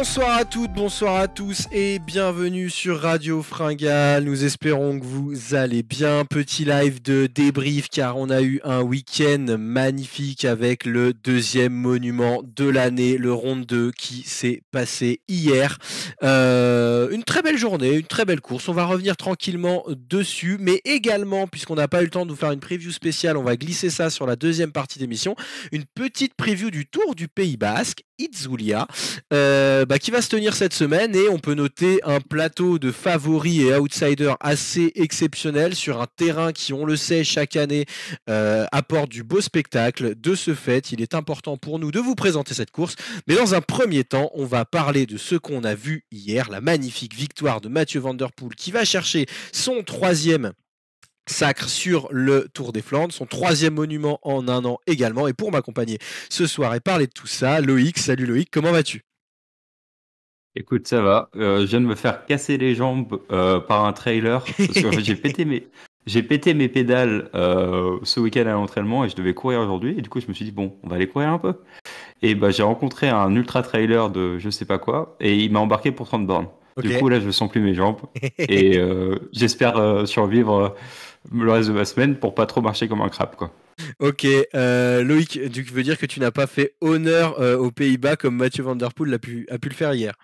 Bonsoir à toutes, bonsoir à tous et bienvenue sur Radio Fringale. Nous espérons que vous allez bien. Petit live de débrief car on a eu un week-end magnifique avec le deuxième monument de l'année, le Ronde 2 qui s'est passé hier. Euh, une très belle journée, une très belle course. On va revenir tranquillement dessus, mais également, puisqu'on n'a pas eu le temps de vous faire une preview spéciale, on va glisser ça sur la deuxième partie d'émission. Une petite preview du Tour du Pays Basque, Itzulia. Euh, bah, qui va se tenir cette semaine et on peut noter un plateau de favoris et outsiders assez exceptionnel sur un terrain qui, on le sait, chaque année euh, apporte du beau spectacle. De ce fait, il est important pour nous de vous présenter cette course. Mais dans un premier temps, on va parler de ce qu'on a vu hier, la magnifique victoire de Mathieu Van Der Poel qui va chercher son troisième sacre sur le Tour des Flandres, son troisième monument en un an également. Et pour m'accompagner ce soir et parler de tout ça, Loïc, salut Loïc, comment vas-tu Écoute, ça va. Euh, je viens de me faire casser les jambes euh, par un trailer. j'ai pété mes, pété mes pédales euh, ce week-end à l'entraînement et je devais courir aujourd'hui. Et du coup, je me suis dit, bon, on va aller courir un peu. Et bah, j'ai rencontré un ultra trailer de je sais pas quoi et il m'a embarqué pour 30 bornes. Du coup, là, je sens plus mes jambes et j'espère survivre le reste de ma semaine pour pas trop marcher comme un crabe, quoi. Ok, euh, Loïc, tu veux dire que tu n'as pas fait honneur aux Pays-Bas comme Mathieu Van Der Poel pu, a pu le faire hier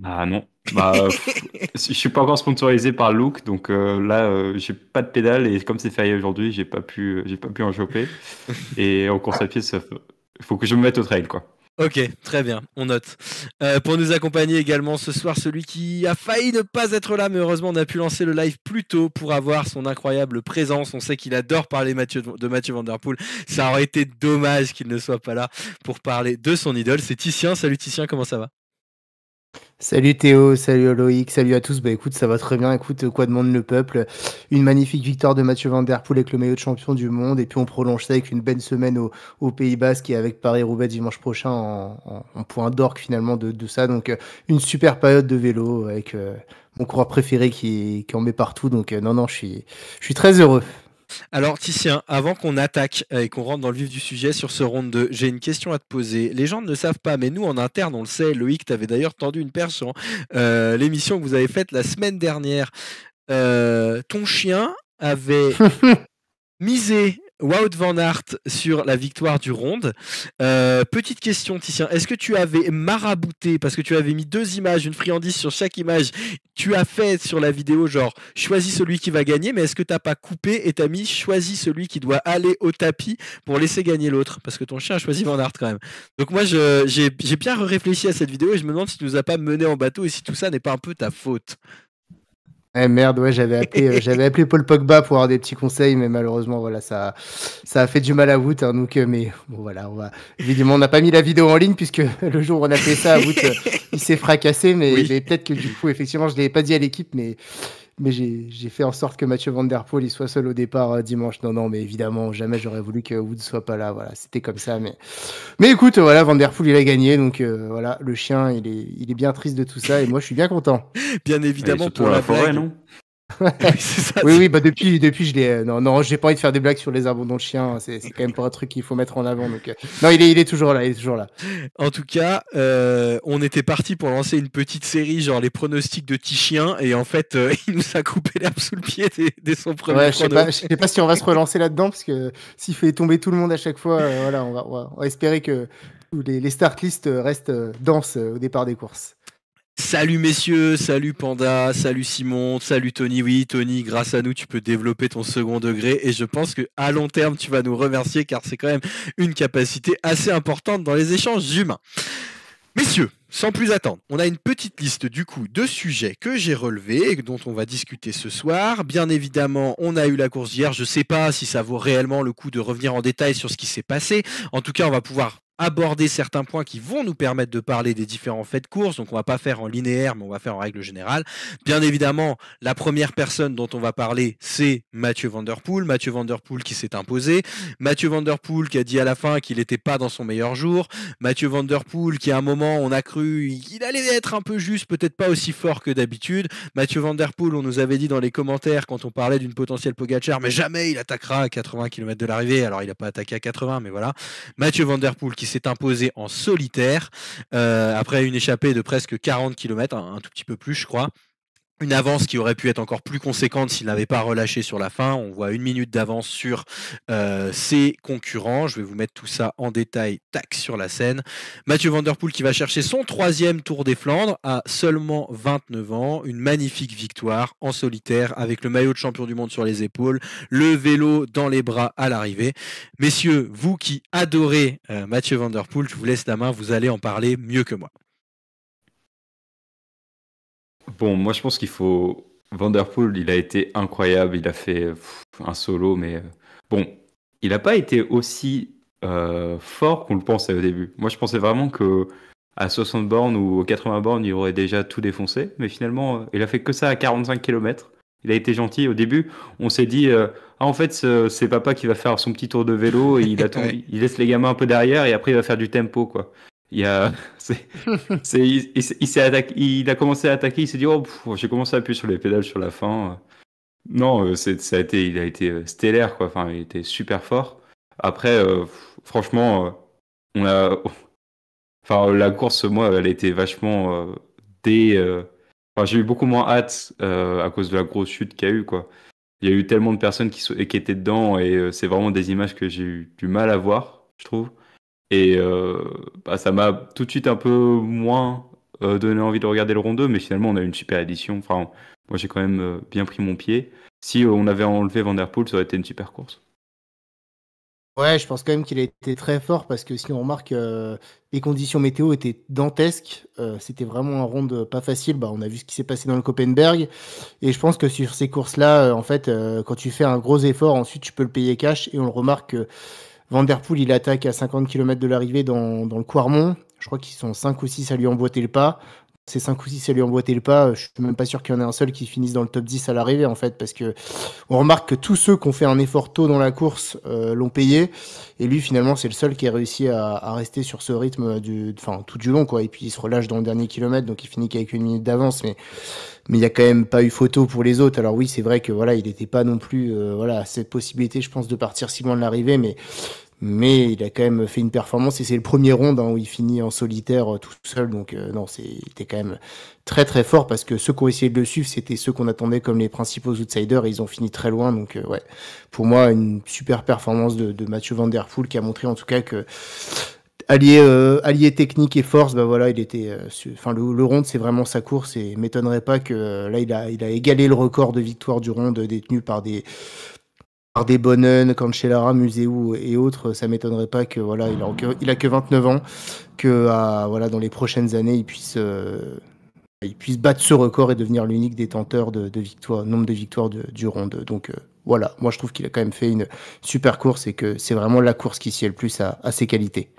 bah non. Bah, euh, je suis pas encore sponsorisé par Look, donc euh, là euh, j'ai pas de pédale et comme c'est férié aujourd'hui, j'ai pas pu, j'ai pas pu en choper. Et en course à pied, il faut, que je me mette au trail, quoi. Ok, très bien, on note. pour nous accompagner également ce soir, celui qui a failli ne pas être là, mais heureusement on a pu lancer le live plus tôt pour avoir son incroyable présence. On sait qu'il adore parler de Mathieu Vanderpool. Ça aurait été dommage qu'il ne soit pas là pour parler de son idole. C'est Titien. Salut Titien, comment ça va Salut Théo, salut Loïc, salut à tous. Bah écoute, ça va très bien. Écoute, euh, quoi demande le peuple Une magnifique victoire de Mathieu Van Der Poel avec le meilleur de champion du monde. Et puis on prolonge ça avec une belle semaine au, Pays Basque et avec Paris-Roubaix dimanche prochain en, point d'orgue finalement de, tout ça. Donc euh, une super période de vélo avec euh, mon coureur préféré qui, en met partout. Donc non, non, je je suis très heureux. Alors, Titien, avant qu'on attaque euh, et qu'on rentre dans le vif du sujet sur ce round 2, j'ai une question à te poser. Les gens ne savent pas, mais nous, en interne, on le sait. Loïc, tu d'ailleurs tendu une perche sur euh, l'émission que vous avez faite la semaine dernière. Euh, ton chien avait misé Wout Van Aert sur la victoire du Ronde. Euh, petite question, Titien. Est-ce que tu avais marabouté, parce que tu avais mis deux images, une friandise sur chaque image, tu as fait sur la vidéo genre choisis celui qui va gagner, mais est-ce que tu n'as pas coupé et as mis choisis celui qui doit aller au tapis pour laisser gagner l'autre Parce que ton chien a choisi Van Aert quand même. Donc moi, j'ai bien réfléchi à cette vidéo et je me demande si tu nous as pas mené en bateau et si tout ça n'est pas un peu ta faute. Eh merde, ouais, j'avais appelé, euh, j'avais appelé Paul Pogba pour avoir des petits conseils, mais malheureusement, voilà, ça, ça a fait du mal à Woot. Hein, donc, euh, mais bon, voilà, on va. Évidemment, on n'a pas mis la vidéo en ligne puisque le jour où on a fait ça, Woot, euh, il s'est fracassé. Mais, mais peut-être que du coup, effectivement, je l'ai pas dit à l'équipe, mais mais j'ai fait en sorte que Mathieu Van il soit seul au départ euh, dimanche. Non, non, mais évidemment, jamais j'aurais voulu que Wood soit pas là. Voilà, c'était comme ça. Mais, mais écoute, voilà, Van Der Poel, il a gagné. Donc euh, voilà, le chien, il est, il est bien triste de tout ça. Et moi, je suis bien content. bien évidemment, pour la, forêt, non oui, oui, bah depuis, depuis je l'ai. Euh, non, non, j'ai pas envie de faire des blagues sur les abandons de chiens. C'est quand même pas un truc qu'il faut mettre en avant. Donc, euh, non, il est, il est toujours là, il est toujours là. En tout cas, euh, on était parti pour lancer une petite série, genre les pronostics de petits chiens et en fait, il nous a coupé l'herbe sous le pied dès, son premier. je, sais pas, sais pas si on va se relancer là-dedans, parce que s'il fait tomber tout le monde à chaque fois, voilà, on va, on espérer que les, les start list restent denses au départ des courses. Salut messieurs, salut Panda, salut Simon, salut Tony. Oui, Tony, grâce à nous, tu peux développer ton second degré et je pense que à long terme, tu vas nous remercier car c'est quand même une capacité assez importante dans les échanges humains. Messieurs, sans plus attendre, on a une petite liste du coup de sujets que j'ai relevés et dont on va discuter ce soir. Bien évidemment, on a eu la course hier. Je ne sais pas si ça vaut réellement le coup de revenir en détail sur ce qui s'est passé. En tout cas, on va pouvoir aborder certains points qui vont nous permettre de parler des différents faits de course. Donc on va pas faire en linéaire, mais on va faire en règle générale. Bien évidemment, la première personne dont on va parler, c'est Mathieu Vanderpool. Mathieu Vanderpool qui s'est imposé. Mathieu Vanderpool qui a dit à la fin qu'il n'était pas dans son meilleur jour. Mathieu Vanderpool qui à un moment on a cru qu'il allait être un peu juste, peut-être pas aussi fort que d'habitude. Mathieu Vanderpool, on nous avait dit dans les commentaires quand on parlait d'une potentielle Pogachar mais jamais il attaquera à 80 km de l'arrivée. Alors il n'a pas attaqué à 80, mais voilà. Mathieu Vanderpool qui s'est imposé en solitaire euh, après une échappée de presque 40 km, un tout petit peu plus je crois une avance qui aurait pu être encore plus conséquente s'il n'avait pas relâché sur la fin. On voit une minute d'avance sur euh, ses concurrents. Je vais vous mettre tout ça en détail, tac, sur la scène. Mathieu Van qui va chercher son troisième Tour des Flandres à seulement 29 ans. Une magnifique victoire en solitaire avec le maillot de champion du monde sur les épaules, le vélo dans les bras à l'arrivée. Messieurs, vous qui adorez euh, Mathieu Van je vous laisse la main, vous allez en parler mieux que moi. Bon, moi je pense qu'il faut. Vanderpool, il a été incroyable, il a fait un solo, mais euh, bon, il n'a pas été aussi euh, fort qu'on le pensait au début. Moi je pensais vraiment que à 60 bornes ou 80 bornes, il aurait déjà tout défoncé, mais finalement, euh, il a fait que ça à 45 km. Il a été gentil au début. On s'est dit, ah, en fait, c'est papa qui va faire son petit tour de vélo et il, il laisse les gamins un peu derrière et après il va faire du tempo, quoi. Il a, il, s'est attaqué, il a commencé à attaquer, il s'est dit oh j'ai commencé à appuyer sur les pédales sur la fin. Non, euh, ça a été, il a été euh, stellaire quoi. Enfin, il était super fort. Après, euh, franchement, on a, enfin la course moi, elle était vachement dé. Enfin, j'ai eu beaucoup moins hâte à cause de la grosse chute qu'il y a eu quoi. Il y a eu tellement de personnes qui, qui étaient dedans et c'est vraiment des images que j'ai eu du mal à voir, je trouve. Et euh, bah, ça m'a tout de suite un peu moins euh, donné envie de regarder le rond 2, mais finalement, on a une super édition. Enfin, moi, j'ai quand même euh, bien pris mon pied. Si on avait enlevé Vanderpool, ça aurait été une super course. Ouais, je pense quand même qu'il a été très fort parce que si on remarque, les conditions météo étaient dantesques. C'était vraiment un ronde pas facile. Bah, on a vu ce qui s'est passé dans le Copenberg. Et je pense que sur ces courses-là, en fait, quand tu fais un gros effort, ensuite tu peux le payer cash. Et on le remarque Vanderpool, il attaque à 50 km de l'arrivée dans, dans, le Quarmont. Je crois qu'ils sont 5 ou 6 à lui emboîter le pas ces 5 ou 6 à lui emboîter le pas. Je suis même pas sûr qu'il y en ait un seul qui finisse dans le top 10 à l'arrivée, en fait, parce que on remarque que tous ceux qui ont fait un effort tôt dans la course euh, l'ont payé. Et lui, finalement, c'est le seul qui a réussi à, rester sur ce rythme du, enfin, tout du long, quoi. Et puis, il se relâche dans le dernier kilomètre, donc il finit qu'avec une minute d'avance, mais mais il n'y a quand même pas eu photo pour les autres. Alors oui, c'est vrai que voilà, il n'était pas non plus euh, voilà cette possibilité, je pense, de partir si loin de l'arrivée, mais mais il a quand même fait une performance et c'est le premier round hein, où il finit en solitaire euh, tout seul. Donc euh, non, c'était quand même très très fort parce que ceux qui ont essayé de le suivre, c'était ceux qu'on attendait comme les principaux outsiders et ils ont fini très loin. Donc euh, ouais, pour moi une super performance de, Mathieu Van Der Poel qui a montré en tout cas que allié, technique et force, bah voilà, il était. Enfin le, le, round c'est vraiment sa course et m'étonnerait pas que là il a égalé le record de victoire du round détenu par des par des Bonnen, Lara, Museu et autres, ça m'étonnerait pas que voilà, il a, que, il a que 29 ans, que à, voilà, dans les prochaines années, il puisse, euh, il puisse battre ce record et devenir l'unique détenteur de, nombre de victoires de, du Ronde. Donc euh, voilà, moi je trouve qu'il a quand même fait une super course et que c'est vraiment la course qui sied le plus à, à ses qualités.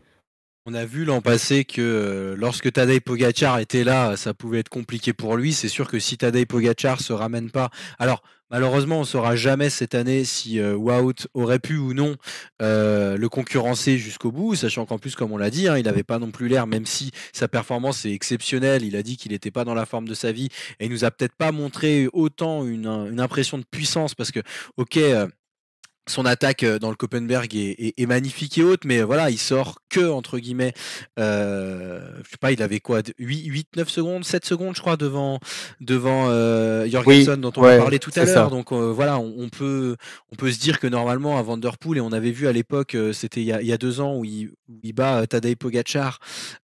On a vu l'an passé que euh, lorsque Tadej Pogacar était là, ça pouvait être compliqué pour lui. C'est sûr que si Tadej Pogacar se ramène pas, alors Malheureusement, on ne saura jamais cette année si euh, Wout aurait pu ou non euh, le concurrencer jusqu'au bout, sachant qu'en plus, comme on l'a dit, hein, il n'avait pas non plus l'air, même si sa performance est exceptionnelle, il a dit qu'il n'était pas dans la forme de sa vie et il nous a peut-être pas montré autant une, impression de puissance parce que, ok, euh, son attaque euh, dans le Copenberg est, magnifique et haute, mais voilà, il sort que, entre guillemets, euh, je sais pas, il avait quoi, 8, 8, 9 secondes, 7 secondes, je crois, devant, devant euh, Jorgensen, dont on parlait tout à l'heure. Donc euh, voilà, on, peut, on peut se dire que normalement, à Vanderpool, et on avait vu à l'époque, c'était il, y a deux ans, où il, il bat Tadej Pogachar,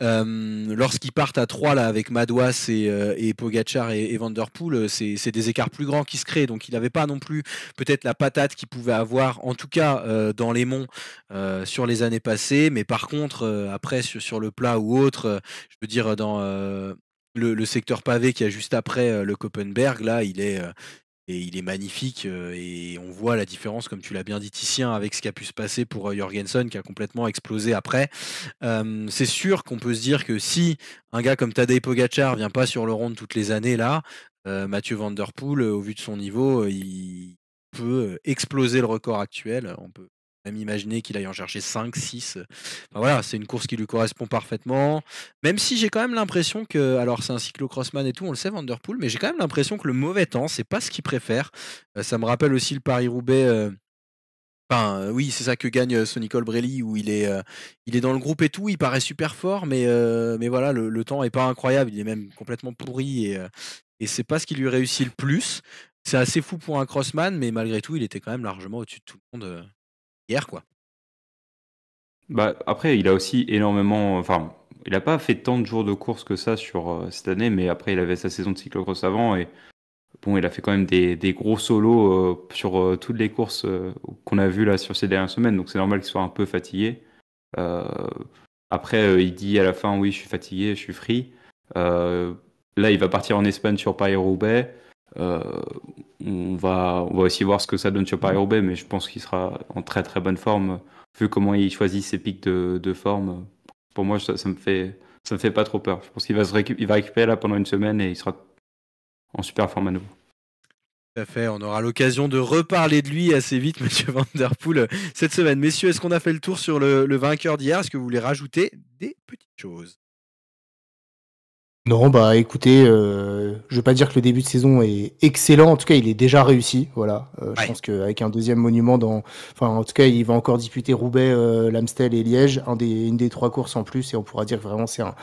lorsqu'ils partent à 3 là, avec Madouas et, et Pogacar et, et Vanderpool, c'est des écarts plus grands qui se créent. Donc il n'avait pas non plus peut-être la patate qu'il pouvait avoir en tout cas euh, dans les monts euh, sur les années passées. Mais par contre, euh, après sur, le plat ou autre, je veux dire dans le, secteur pavé qui a juste après le Copenberg, là, il est il est magnifique et on voit la différence, comme tu l'as bien dit, Titien, avec ce qui a pu se passer pour Jorgensen qui a complètement explosé après. c'est sûr qu'on peut se dire que si un gars comme Tadej Pogacar vient pas sur le rond toutes les années là, Mathieu Van Der au vu de son niveau, il, peut exploser le record actuel. On peut même imaginer qu'il aille en chercher 5, 6. voilà, c'est une course qui lui correspond parfaitement. Même si j'ai quand même l'impression que, alors c'est un cyclo-crossman et tout, on le sait, Vanderpool, mais j'ai quand même l'impression que le mauvais temps, c'est pas ce qu'il préfère. ça me rappelle aussi le Paris-Roubaix. Enfin, oui, c'est ça que gagne Sonny Colbrelli, où il est, il est dans le groupe et tout, il paraît super fort, mais, mais voilà, le, temps est pas incroyable, il est même complètement pourri et, et c'est pas ce qui lui réussit le plus. C'est assez fou pour un crossman, mais malgré tout, il était quand même largement au-dessus de tout le monde euh, hier, quoi. Bah, après, il a aussi énormément. Enfin, il n'a pas fait tant de jours de course que ça sur euh, cette année, mais après, il avait sa saison de cyclocross avant et bon, il a fait quand même des, gros solos euh, sur toutes les courses qu'on a vues là sur ces dernières semaines, donc c'est normal qu'il soit un peu fatigué. après, il dit à la fin, oui, je suis fatigué, je suis free. là, il va partir en Espagne sur Paris-Roubaix. Euh, on, va, on va aussi voir ce que ça donne sur Paris-Roubaix, mais je pense qu'il sera en très très bonne forme. Vu comment il choisit ses pics de, forme, pour moi, ça, me fait, ça me fait pas trop peur. Je pense qu'il va, va récupérer là pendant une semaine et il sera en super forme à nouveau. Tout à fait, on aura l'occasion de reparler de lui assez vite, Monsieur Van Der Poel, cette semaine. Messieurs, est-ce qu'on a fait le tour sur le, le vainqueur d'hier Est-ce que vous voulez rajouter des petites choses non, bah écoutez, euh, je veux pas dire que le début de saison est excellent. En tout cas, il est déjà réussi. Voilà, euh, je pense qu'avec un deuxième monument, dans, enfin en tout cas, il va encore disputer Roubaix, euh, Lamstel et Liège, un des, une des trois courses en plus, et on pourra dire que vraiment c'est un,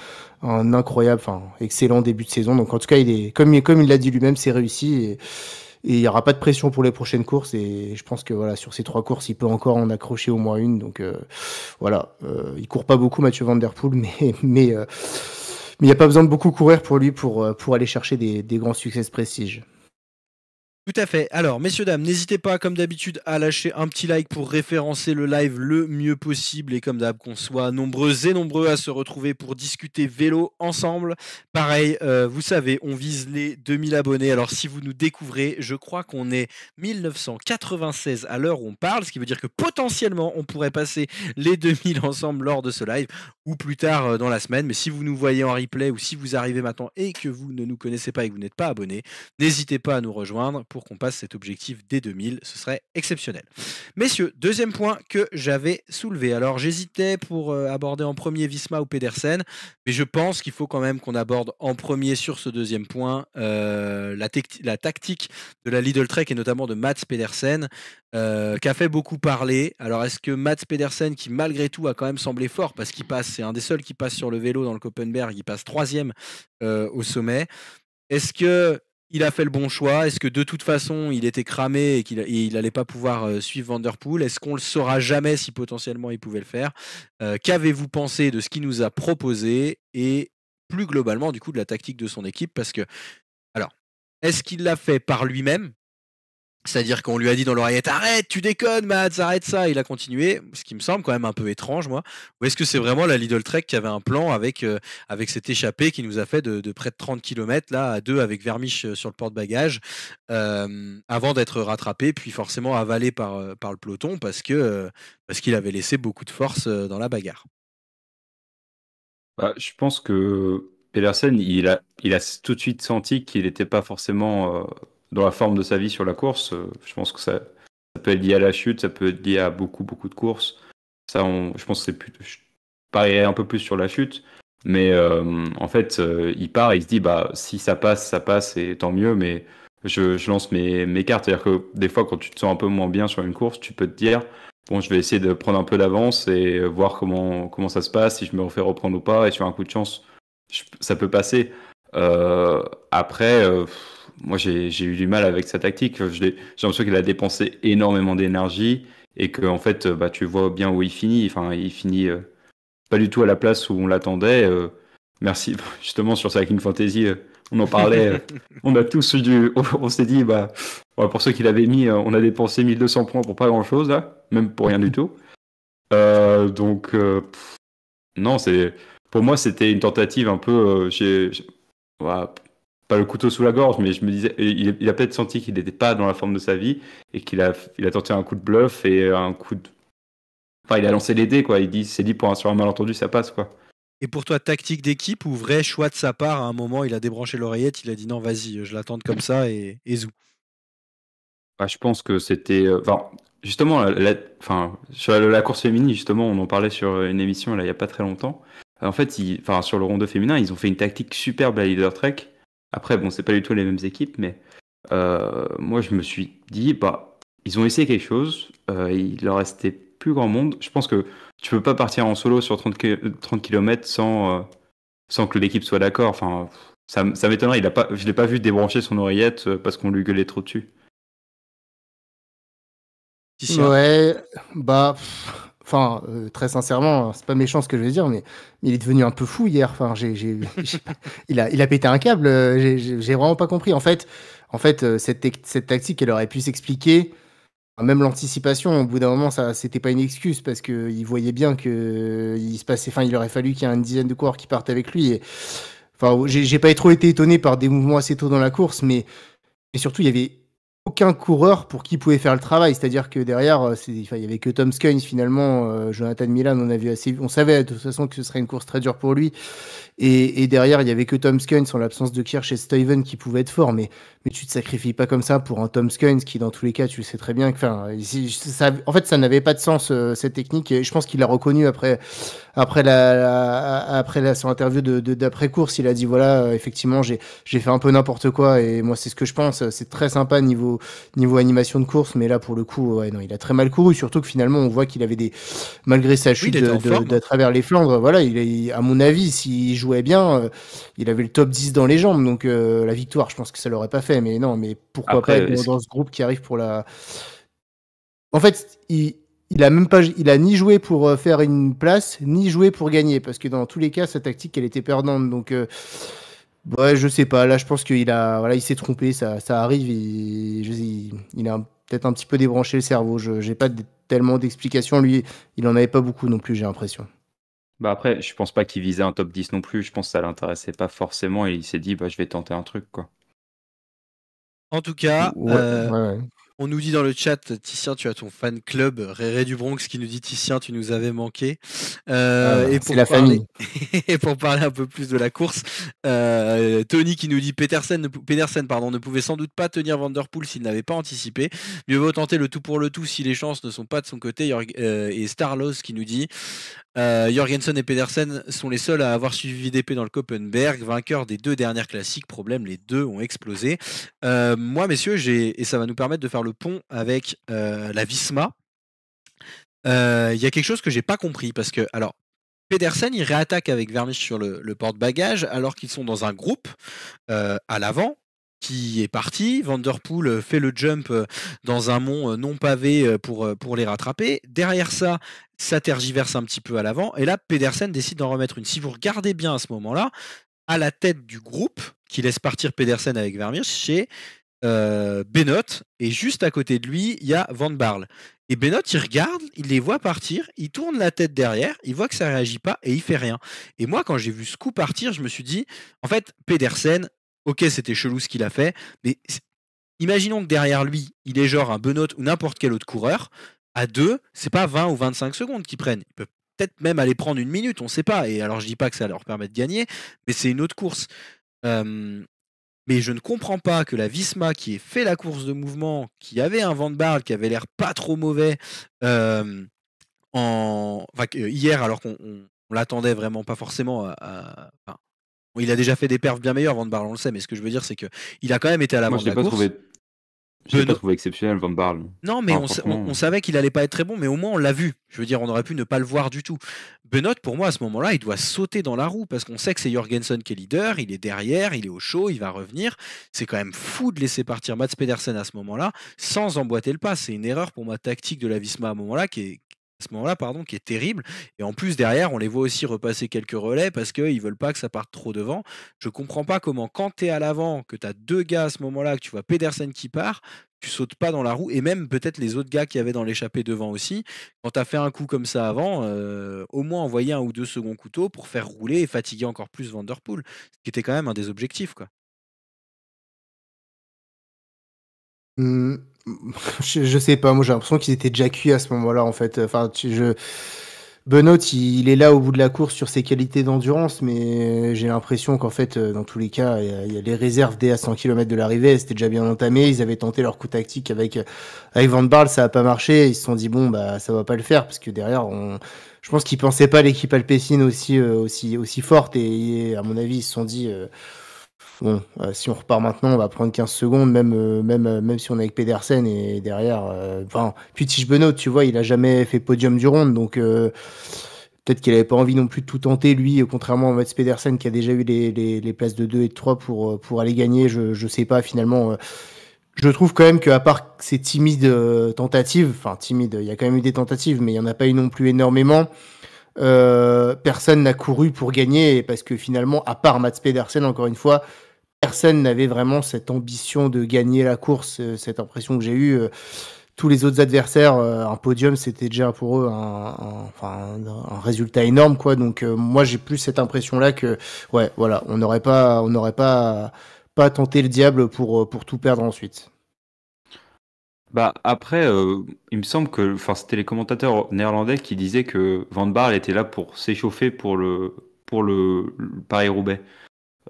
incroyable, enfin excellent début de saison. Donc en tout cas, il est comme il l'a dit lui-même, c'est réussi. Et, il n'y aura pas de pression pour les prochaines courses et je pense que voilà sur ces trois courses il peut encore en accrocher au moins une donc voilà il court pas beaucoup Mathieu Van Der Poel mais mais mais il n'y a pas besoin de beaucoup courir pour lui pour, euh, pour aller chercher des, des grands succès de prestige. Tout à fait. Alors, messieurs, dames, n'hésitez pas, comme d'habitude, à lâcher un petit like pour référencer le live le mieux possible. Et comme d'hab, qu'on soit nombreux et nombreux à se retrouver pour discuter vélo ensemble. Pareil, euh, vous savez, on vise les 2000 abonnés. Alors, si vous nous découvrez, je crois qu'on est 1996 à l'heure où on parle, ce qui veut dire que potentiellement, on pourrait passer les 2000 ensemble lors de ce live ou plus tard euh, dans la semaine. Mais si vous nous voyez en replay ou si vous arrivez maintenant et que vous ne nous connaissez pas et que vous n'êtes pas abonné, n'hésitez pas à nous rejoindre pour qu'on passe cet objectif dès 2000. Ce serait exceptionnel. Messieurs, deuxième point que j'avais soulevé. Alors j'hésitais pour euh, aborder en premier Visma ou Pedersen, mais je pense qu'il faut quand même qu'on aborde en premier sur ce deuxième point euh, la, tactique de la Lidl Trek et notamment de Mats Pedersen, euh, qui a fait beaucoup parler. Alors est-ce que Mats Pedersen, qui malgré tout a quand même semblé fort parce qu'il passe, c'est un des seuls qui passe sur le vélo dans le Copenberg, il passe troisième au sommet. Est-ce que il a fait le bon choix Est-ce que de toute façon il était cramé et qu'il n'allait pas pouvoir euh, suivre Vanderpool Est-ce qu'on le saura jamais si potentiellement il pouvait le faire euh, Qu'avez-vous pensé de ce qu'il nous a proposé et plus globalement du coup de la tactique de son équipe Parce que alors est-ce qu'il l'a fait par lui-même c'est-à-dire qu'on lui a dit dans l'oreillette arrête, tu déconnes, Mads, arrête ça. Il a continué, ce qui me semble quand même un peu étrange, moi. Ou est-ce que c'est vraiment la Lidl Trek qui avait un plan avec, euh, avec cette échappée qui nous a fait de, près de 30 km là à deux avec Vermiche euh, sur le porte-bagages euh, avant d'être rattrapé, puis forcément avalé par, par le peloton parce que parce qu'il avait laissé beaucoup de force dans la bagarre. Bah, je pense que Pedersen, il a, il a tout de suite senti qu'il n'était pas forcément dans la forme de sa vie sur la course. Euh, je pense que ça, ça, peut être lié à la chute, ça peut être lié à beaucoup, beaucoup de courses. Ça, on, je pense que c'est plus. Je parierais un peu plus sur la chute. Mais euh, en fait, euh, il part et il se dit bah, si ça passe, ça passe et tant mieux, mais je, lance mes, mes cartes. C'est-à-dire que des fois, quand tu te sens un peu moins bien sur une course, tu peux te dire bon, je vais essayer de prendre un peu d'avance et voir comment, comment ça se passe, si je me refais reprendre ou pas. Et sur un coup de chance, ça peut passer. après, moi, j'ai eu du mal avec sa tactique. J'ai l'impression qu'il a dépensé énormément d'énergie et que, en fait, bah, tu vois bien où il finit. Enfin, il finit euh, pas du tout à la place où on l'attendait. Euh. merci, justement, sur sa King Fantasy, fantaisie. Euh, on en parlait. on a tous eu du. On, s'est dit, bah, pour ceux qui l'avaient mis, on a dépensé 1200 points pour pas grand chose, là, même pour rien du tout. donc, non, c'est. Pour moi, c'était une tentative un peu. Bah, le couteau sous la gorge, mais je me disais, il, a peut-être senti qu'il n'était pas dans la forme de sa vie et qu'il a, il a tenté un coup de bluff et euh, un coup de. Enfin, il a lancé les dés, quoi. Il dit, c'est dit pour un, sur un malentendu, ça passe, quoi. Et pour toi, tactique d'équipe ou vrai choix de sa part À un moment, il a débranché l'oreillette, il a dit non, vas-y, je l'attends comme ça et, et zou. Ah, je pense que c'était. Euh, enfin, justement, la, Enfin, sur la, course féminine, justement, on en parlait sur une émission là, il n'y a pas très longtemps. En fait, enfin, sur le de féminin, ils ont fait une tactique superbe à Leader Trek après, bon, c'est pas du tout les mêmes équipes, mais euh, moi, je me suis dit, bah, ils ont essayé quelque chose, euh, il leur restait plus grand monde. Je pense que tu peux pas partir en solo sur 30, km euh, sans, que l'équipe soit d'accord. Enfin, ça, ça m'étonnerait, il a je l'ai pas vu débrancher son oreillette parce qu'on lui gueulait trop dessus. Ouais, bah, Enfin, euh, très sincèrement, c'est pas méchant ce que je vais dire, mais, il est devenu un peu fou hier. Enfin, j'ai, j'ai, il, a, il a pété un câble. Euh, j'ai, vraiment pas compris. En fait, en fait euh, cette, cette tactique, elle aurait pu s'expliquer. Même l'anticipation, au bout d'un moment, ça, c'était pas une excuse parce que il voyait bien que il se passait. Enfin, il aurait fallu qu'il y ait une dizaine de coureurs qui partent avec lui. Et enfin, j'ai, pas trop été étonné par des mouvements assez tôt dans la course, mais surtout, il y avait aucun coureur pour qui pouvait faire le travail. C'est-à-dire que derrière, euh, il n'y avait que Tom Skynes finalement. Euh, Jonathan Milan, on, vu assez, on savait de toute façon que ce serait une course très dure pour lui. Et, derrière, il n'y avait que Tom Skynes en l'absence de Kirsch et Steven qui pouvait être fort, Mais, tu ne te sacrifies pas comme ça pour un Tom Skynes qui, dans tous les cas, tu le sais très bien. Enfin, en fait, ça n'avait pas de sens, euh, cette technique. Et je pense qu'il l'a reconnu après, après la, après la, son interview de, d'après course, il a dit voilà, euh, effectivement, j'ai, j'ai fait un peu n'importe quoi et moi c'est ce que je pense. C'est très sympa niveau niveau animation de course, mais là pour le coup, non, il a très mal couru. Surtout que finalement, on voit qu'il avait des malgré sa chute de, à travers les Flandres. Voilà, il, à mon avis, s'il jouait bien, euh, il avait le top 10 dans les jambes. Donc euh, la victoire, je pense que ça l'aurait pas fait. Mais non, mais pourquoi pas être dans ce groupe qui arrive pour la en fait, il, il a même pas, il a ni joué pour euh, faire une place, ni joué pour gagner, parce que dans tous les cas, sa tactique, elle était perdante. Donc, euh, ouais, je sais pas. Là, je pense qu'il a, voilà, il s'est trompé. Ça, arrive. Il, a peut-être un petit peu débranché le cerveau. Je n'ai pas tellement d'explications. Lui, il en avait pas beaucoup non plus, j'ai l'impression. Bah, après, je pense pas qu'il visait un top 10 non plus. Je pense que ça l'intéressait pas forcément et il s'est dit, bah, je vais tenter un truc, quoi. En tout cas, euh, on nous dit dans le chat, Titien, tu as ton fan club, Réré du Bronx qui nous dit Titien, tu nous avais manqué. Euh, ah, et pour la parler... famille. et pour parler un peu plus de la course, euh, Tony qui nous dit Petersen, Petersen pardon, ne pouvait sans doute pas tenir Vanderpool s'il n'avait pas anticipé. Mieux vaut tenter le tout pour le tout si les chances ne sont pas de son côté. Euh, et Starlos qui nous dit euh, Jorgensen et Pedersen sont les seuls à avoir suivi DP dans le Copenberg, vainqueurs des deux dernières classiques. Problème, les deux ont explosé. Euh, moi, messieurs, et ça va nous permettre de faire le pont avec euh, la Visma. Il y a quelque chose que j'ai pas compris parce que alors Pedersen, il réattaque avec Vermiche sur le, le porte-bagages alors qu'ils sont dans un groupe à l'avant qui est parti. Vanderpool fait le jump dans un mont non pavé pour, pour les rattraper. Derrière ça, ça tergiverse un petit peu à l'avant. Et là, Pedersen décide d'en remettre une. Si vous regardez bien à ce moment-là, à la tête du groupe qui laisse partir Pedersen avec Vermeer, c'est euh, Benot, Et juste à côté de lui, il y a Van Barle. Et Benot, il regarde, il les voit partir, il tourne la tête derrière, il voit que ça réagit pas et il fait rien. Et moi, quand j'ai vu ce coup partir, je me suis dit, en fait, Pedersen, ok, c'était chelou ce qu'il a fait, mais imaginons que derrière lui, il est genre un Benot ou n'importe quel autre coureur, à deux, c'est pas 20 ou 25 secondes qu'ils prennent. Ils peuvent peut-être même aller prendre une minute, on ne sait pas. Et alors je dis pas que ça leur permet de gagner, mais c'est une autre course. mais je ne comprends pas que la Visma qui ait fait la course de mouvement, qui avait un Van Barle, qui avait l'air pas trop mauvais euh, hier, alors qu'on l'attendait vraiment pas forcément il a déjà fait des perfs bien meilleurs, Van Barle, on le sait, mais ce que je veux dire, c'est qu'il a quand même été à l'avant de la course. Je trouvé exceptionnel, Van Non, mais on, euh. savait qu'il allait pas être très bon, mais au moins on l'a vu. Je veux dire, on aurait pu ne pas le voir du tout. Benoît, pour moi, à ce moment-là, il doit sauter dans la roue parce qu'on sait que c'est Jorgensen qui est leader, il est derrière, il est au chaud, il va revenir. C'est quand même fou de laisser partir Mats Pedersen à ce moment-là sans emboîter le pas. C'est une erreur pour ma tactique de la Visma à ce moment-là qui est, ce moment-là, pardon, qui est terrible. Et en plus, derrière, on les voit aussi repasser quelques relais parce qu'ils veulent pas que ça parte trop devant. Je comprends pas comment, quand tu es à l'avant, que tu as deux gars à ce moment-là, que tu vois Pedersen qui part, tu sautes pas dans la roue et même peut-être les autres gars qui avaient dans l'échappée devant aussi. Quand tu as fait un coup comme ça avant, euh, au moins envoyer un ou deux seconds couteaux pour faire rouler et fatiguer encore plus Vanderpool, ce qui était quand même un des objectifs. quoi. Mmh. je, je, sais pas, moi j'ai l'impression qu'ils étaient déjà cuits à ce moment-là en fait. Enfin, je. Benoît, il, est là au bout de la course sur ses qualités d'endurance, mais j'ai l'impression qu'en fait, euh, dans tous les cas, il y, a, les réserves dès à 100 km de l'arrivée, c'était déjà bien entamé. Ils avaient tenté leur coup tactique avec, euh, avec Van Barl, ça a pas marché. Ils se sont dit, bon, bah, ça va pas le faire, parce que derrière, on, je pense qu'ils pensaient pas l'équipe alpécine aussi, euh, aussi, aussi forte, et, à mon avis, ils se sont dit, bon, euh, si on repart maintenant, on va prendre 15 secondes, même, euh, même, euh, même si on est avec Pedersen et derrière. Enfin, puis Tige Benoît, tu vois, il a jamais fait podium du round, donc peut-être qu'il n'avait pas envie non plus de tout tenter, lui, contrairement à Mats Pedersen qui a déjà eu les, places de 2 et de 3 pour, pour aller gagner. Je ne sais pas finalement. je trouve quand même qu'à part ces timides tentatives, enfin timides, il y a quand même eu des tentatives, mais il n'y en a pas eu non plus énormément. personne n'a couru pour gagner parce que finalement, à part Mats Pedersen, encore une fois, personne n'avait vraiment cette ambition de gagner la course, euh, cette impression que j'ai eue. Euh, tous les autres adversaires, euh, un podium, c'était déjà pour eux un, résultat énorme, quoi. Donc moi, j'ai plus cette impression-là que, ouais, voilà, on n'aurait pas, on n'aurait pas, pas tenté le diable pour pour tout perdre ensuite. Bah après, il me semble que, enfin, c'était les commentateurs néerlandais qui disaient que Van Barl était là pour s'échauffer pour le pour le Paris Roubaix.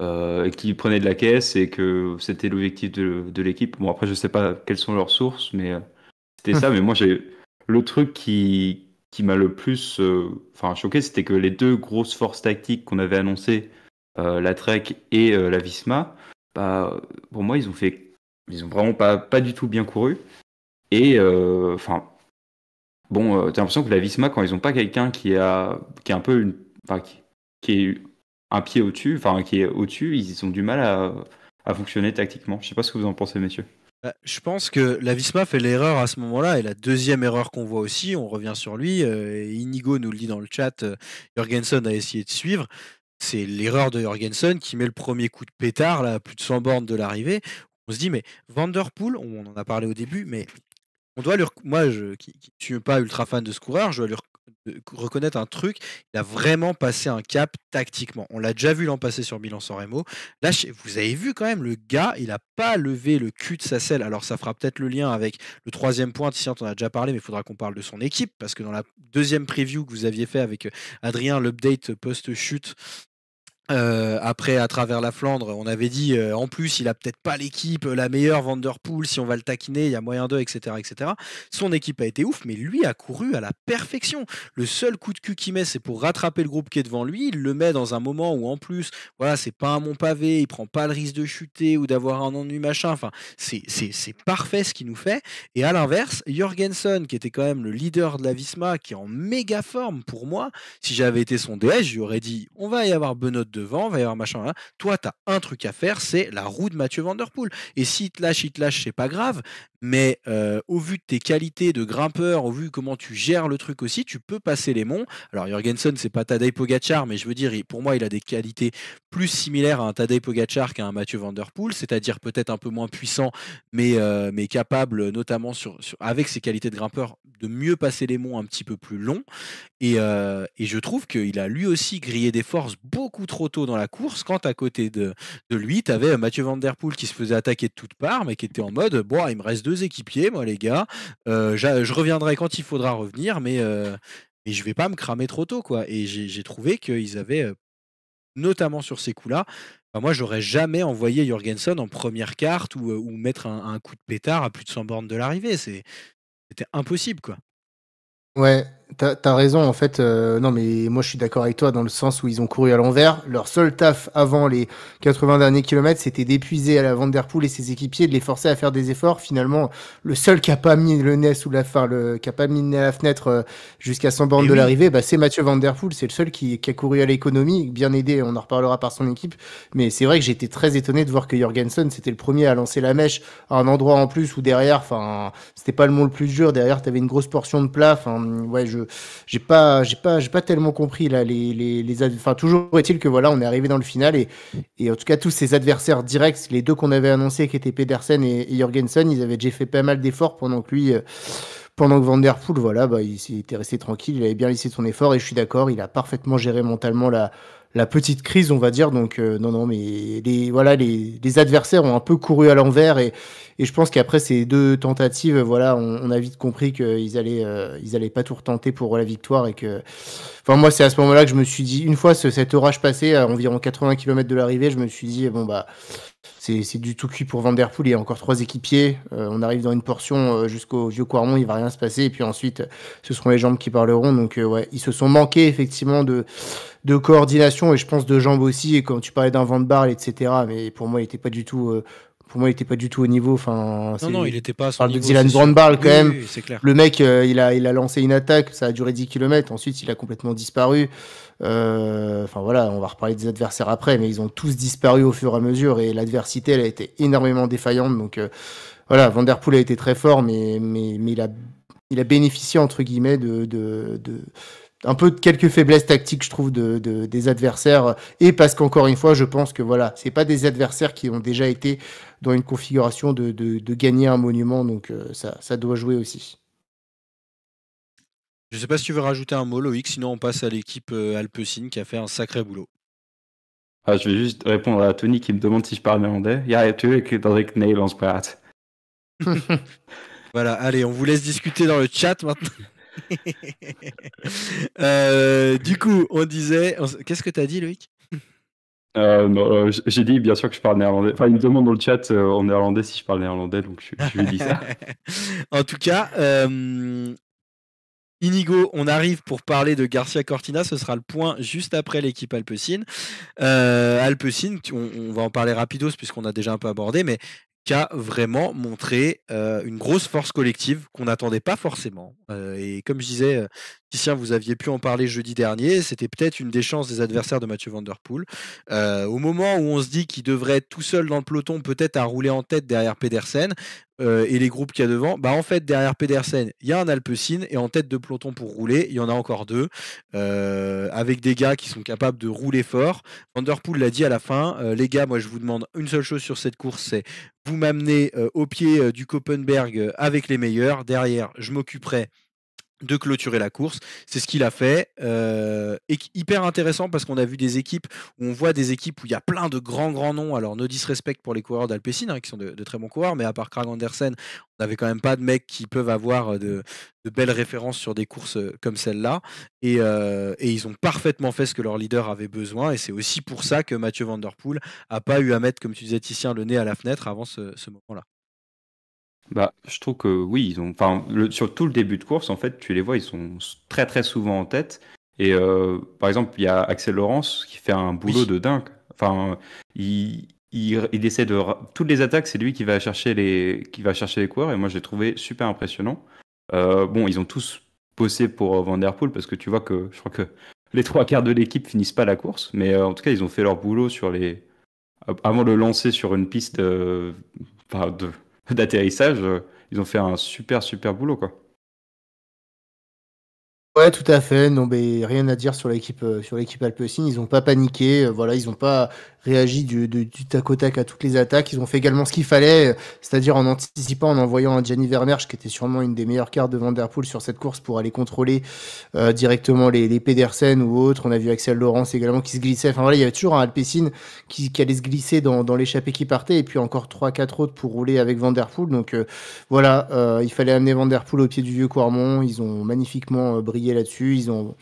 Euh, et qui prenaient de la caisse et que c'était l'objectif de, l'équipe. Bon, après, je sais pas quelles sont leurs sources, mais euh, c'était ça. Mais moi, j'ai le truc qui, qui m'a le plus euh, enfin choqué, c'était que les deux grosses forces tactiques qu'on avait annoncées, la Trek et la Visma, bah, pour moi, ils ont fait. Ils ont vraiment pas, pas du tout bien couru. Et enfin, bon, t'as l'impression que la Visma, quand ils ont pas quelqu'un qui a qui est un peu une. Enfin, qui est un pied au-dessus, enfin qui est au-dessus, ils ont du mal à, fonctionner tactiquement. Je sais pas ce que vous en pensez, messieurs. Bah, je pense que la Visma fait l'erreur à ce moment-là, et la deuxième erreur qu'on voit aussi, on revient sur lui, euh, Inigo nous le dit dans le chat, euh, Jorgensen a essayé de suivre, c'est l'erreur de Jorgensen qui met le premier coup de pétard, là, plus de 100 bornes de l'arrivée. On se dit, mais Vanderpool, on en a parlé au début, mais on doit lui... Moi, je, ne suis pas ultra fan de ce coureur, je dois lui reconnaître un truc, il a vraiment passé un cap tactiquement. On l'a déjà vu l'an passé sur Bilan sans Remo. Là, vous avez vu quand même, le gars, il n'a pas levé le cul de sa selle. Alors, ça fera peut-être le lien avec le troisième point. Tiens, on a déjà parlé, mais il faudra qu'on parle de son équipe parce que dans la deuxième preview que vous aviez fait avec euh, Adrien, l'update post-chute, euh, après, à travers la Flandre, on avait dit euh, en plus, il a peut-être pas l'équipe euh, la meilleure, Vanderpool, si on va le taquiner, il y a moyen d'eux, etc., etc. Son équipe a été ouf, mais lui a couru à la perfection. Le seul coup de cul qu'il met, c'est pour rattraper le groupe qui est devant lui. Il le met dans un moment où, en plus, voilà, c'est pas un mont pavé, il prend pas le risque de chuter ou d'avoir un ennui, machin. Enfin, c'est parfait ce qu'il nous fait. Et à l'inverse, Jorgensen, qui était quand même le leader de la Visma, qui est en méga forme pour moi, si j'avais été son DS, j'aurais dit on va y avoir Benoît devant, il va y avoir machin. là. Hein. Toi, tu as un truc à faire, c'est la roue de Mathieu Vanderpool. Et s'il te lâche, il te lâche, c'est pas grave. Mais euh, au vu de tes qualités de grimpeur, au vu comment tu gères le truc aussi, tu peux passer les monts. Alors Jorgensen, c'est pas Tadej Pogachar, mais je veux dire, pour moi, il a des qualités plus similaires à un Tadej Pogachar qu'à un Mathieu Vanderpool, c'est-à-dire peut-être un peu moins puissant, mais, euh, mais capable, notamment sur, avec ses qualités de grimpeur, de mieux passer les monts un petit peu plus longs. Et, euh, et je trouve qu'il a lui aussi grillé des forces beaucoup trop tôt dans la course, quand à côté de, de lui, tu avais Mathieu Van Der Poel qui se faisait attaquer de toutes parts, mais qui était en mode bon, il me reste deux équipiers, moi les gars, euh, je reviendrai quand il faudra revenir, mais, euh, mais je vais pas me cramer trop tôt. quoi. Et j'ai trouvé qu'ils avaient, euh, notamment sur ces coups-là, bah, moi, j'aurais jamais envoyé Jorgensen en première carte ou, ou mettre un, un, coup de pétard à plus de 100 bornes de l'arrivée. C'était impossible, quoi. Ouais, t'as as raison, en fait. Euh, non, mais moi, je suis d'accord avec toi dans le sens où ils ont couru à l'envers. Leur seul taf avant les 80 derniers kilomètres, c'était d'épuiser à la Vanderpool et ses équipiers, de les forcer à faire des efforts. Finalement, le seul qui a pas mis le nez sous la fin, le, qui a pas mis le nez à la fenêtre euh, jusqu'à 100 bornes de l'arrivée, bah, c'est Mathieu Vanderpool. C'est le seul qui, a couru à l'économie, bien aidé. On en reparlera par son équipe. Mais c'est vrai que j'étais très étonné de voir que Jorgensen, c'était le premier à lancer la mèche à un endroit en plus où derrière, enfin, c'était pas le monde le plus dur. Derrière, t'avais une grosse portion de plat. Enfin, ouais, j'ai pas, j'ai pas, j'ai pas tellement compris là les, les, les enfin toujours est-il que voilà, on est arrivé dans le final et, et en tout cas tous ces adversaires directs, les deux qu'on avait annoncé qui étaient Pedersen et, Jorgensen, ils avaient déjà fait pas mal d'efforts pendant que lui. Euh, pendant que Van Der Poel, voilà, bah, il était resté tranquille, il avait bien laissé son effort et je suis d'accord, il a parfaitement géré mentalement la, la petite crise, on va dire. Donc, euh, non, non, mais les, voilà, les, adversaires ont un peu couru à l'envers. Et, je pense qu'après ces deux tentatives, voilà, on, a vite compris qu'ils allaient, euh, ils allaient pas tout retenter pour la victoire. Et que, enfin, moi, c'est à ce moment-là que je me suis dit, une fois ce, cet orage passé, à environ 80 km de l'arrivée, je me suis dit, bon, bah, c'est du tout cuit pour Vanderpool. Il y a encore trois équipiers. Euh, on arrive dans une portion euh, jusqu'au vieux Quarmont. Il va rien se passer. Et puis ensuite, ce seront les jambes qui parleront. Donc, euh, ouais, ils se sont manqués effectivement de, coordination et je pense de jambes aussi. Et quand tu parlais d'un vent de Barle, etc. Mais pour moi, il n'était pas du tout pour moi, il n'était pas du tout au niveau. Enfin, non, non, il n'était pas. À son on parle de Dylan Brandbarl quand même. Le mec, euh, il, a, il a lancé une attaque, ça a duré 10 km. Ensuite, il a complètement disparu. Euh, enfin voilà, on va reparler des adversaires après, mais ils ont tous disparu au fur et à mesure et l'adversité, elle a été énormément défaillante. Donc euh, voilà, Vanderpool a été très fort, mais, mais, mais il, a, il a bénéficié entre guillemets de, de, de un peu de quelques faiblesses tactiques, je trouve, de des adversaires. Et parce qu'encore une fois, je pense que voilà, c'est pas des adversaires qui ont déjà été dans une configuration de, gagner un monument. Donc euh, ça, ça doit jouer aussi. Je ne sais pas si tu veux rajouter un mot, Loïc, sinon on passe à l'équipe euh, Alpecin qui a fait un sacré boulot. Ah, je vais juste répondre à Tony qui me demande si je parle néerlandais. Ja, dans les ik en praat. voilà, allez, on vous laisse discuter dans le chat maintenant. Euh, du coup, on disait. Qu'est-ce que tu as dit, Loïc euh, euh, j'ai dit bien sûr que je parle néerlandais. Enfin, il me demande dans le chat euh, en néerlandais si je parle néerlandais, donc je, lui dis ça. en tout cas, Inigo, on arrive pour parler de Garcia Cortina. Ce sera le point juste après l'équipe Alpecin. Alpecin, on, on, va en parler rapidos puisqu'on a déjà un peu abordé, mais qui a vraiment montré une grosse force collective qu'on n'attendait pas forcément. et comme je disais vous aviez pu en parler jeudi dernier. C'était peut-être une des chances des adversaires de Mathieu Van Der Poel. Euh, au moment où on se dit qu'il devrait être tout seul dans le peloton, peut-être à rouler en tête derrière Pedersen euh, et les groupes qu'il y a devant, bah en fait, derrière Pedersen, il y a un Alpecin et en tête de peloton pour rouler, il y en a encore deux euh, avec des gars qui sont capables de rouler fort. Van Der Poel l'a dit à la fin les gars, moi je vous demande une seule chose sur cette course, c'est vous m'amenez au pied du Koppenberg avec les meilleurs. Derrière, je m'occuperai de clôturer la course. C'est ce qu'il a fait. et euh, hyper intéressant parce qu'on a vu des équipes où on voit des équipes où il y a plein de grands grands noms. Alors no disrespect pour les coureurs d'Alpecin hein, qui sont de, très bons coureurs, mais à part Craig Andersen, on n'avait quand même pas de mecs qui peuvent avoir euh, de, belles références sur des courses euh, comme celle-là. Et, ils ont parfaitement fait ce que leur leader avait besoin. Et c'est aussi pour ça que Mathieu Van Der Poel a pas eu à mettre, comme tu disais Titien, le nez à la fenêtre avant ce moment-là. Bah, je trouve que oui, ils ont, enfin, sur tout le début de course, en fait, tu les vois, ils sont très très souvent en tête. Et euh, par exemple, il y a Axel Laurence qui fait un boulot de dingue. Enfin, il, il, il, essaie de toutes les attaques, c'est lui qui va chercher les qui va chercher les coureurs. Et moi, j'ai trouvé super impressionnant. Euh, bon, ils ont tous bossé pour euh, Van Der Poel parce que tu vois que je crois que les trois quarts de l'équipe finissent pas la course, mais en tout cas, ils ont fait leur boulot sur les avant de lancer sur une piste de, d'atterrissage, euh, ils ont fait un super super boulot quoi. Ouais, tout à fait. Non, mais rien à dire sur l'équipe, euh, sur l'équipe Ils n'ont pas paniqué. Euh, voilà, ils n'ont pas, réagi du, du, tac au tac à toutes les attaques. Ils ont fait également ce qu'il fallait, c'est-à-dire en anticipant, en envoyant un Gianni Vermeersch, qui était sûrement une des meilleures cartes de Vanderpool sur cette course pour aller contrôler euh, directement les, les Pedersen ou autres. On a vu Axel Laurence également qui se glissait. Enfin voilà, il y avait toujours un Alpecin qui, allait se glisser dans, l'échappée qui partait et puis encore trois, quatre autres pour rouler avec Vanderpool. Donc euh, voilà, euh, il fallait amener Vanderpool au pied du vieux Quarmont. Ils ont magnifiquement brillé là-dessus. Ils ont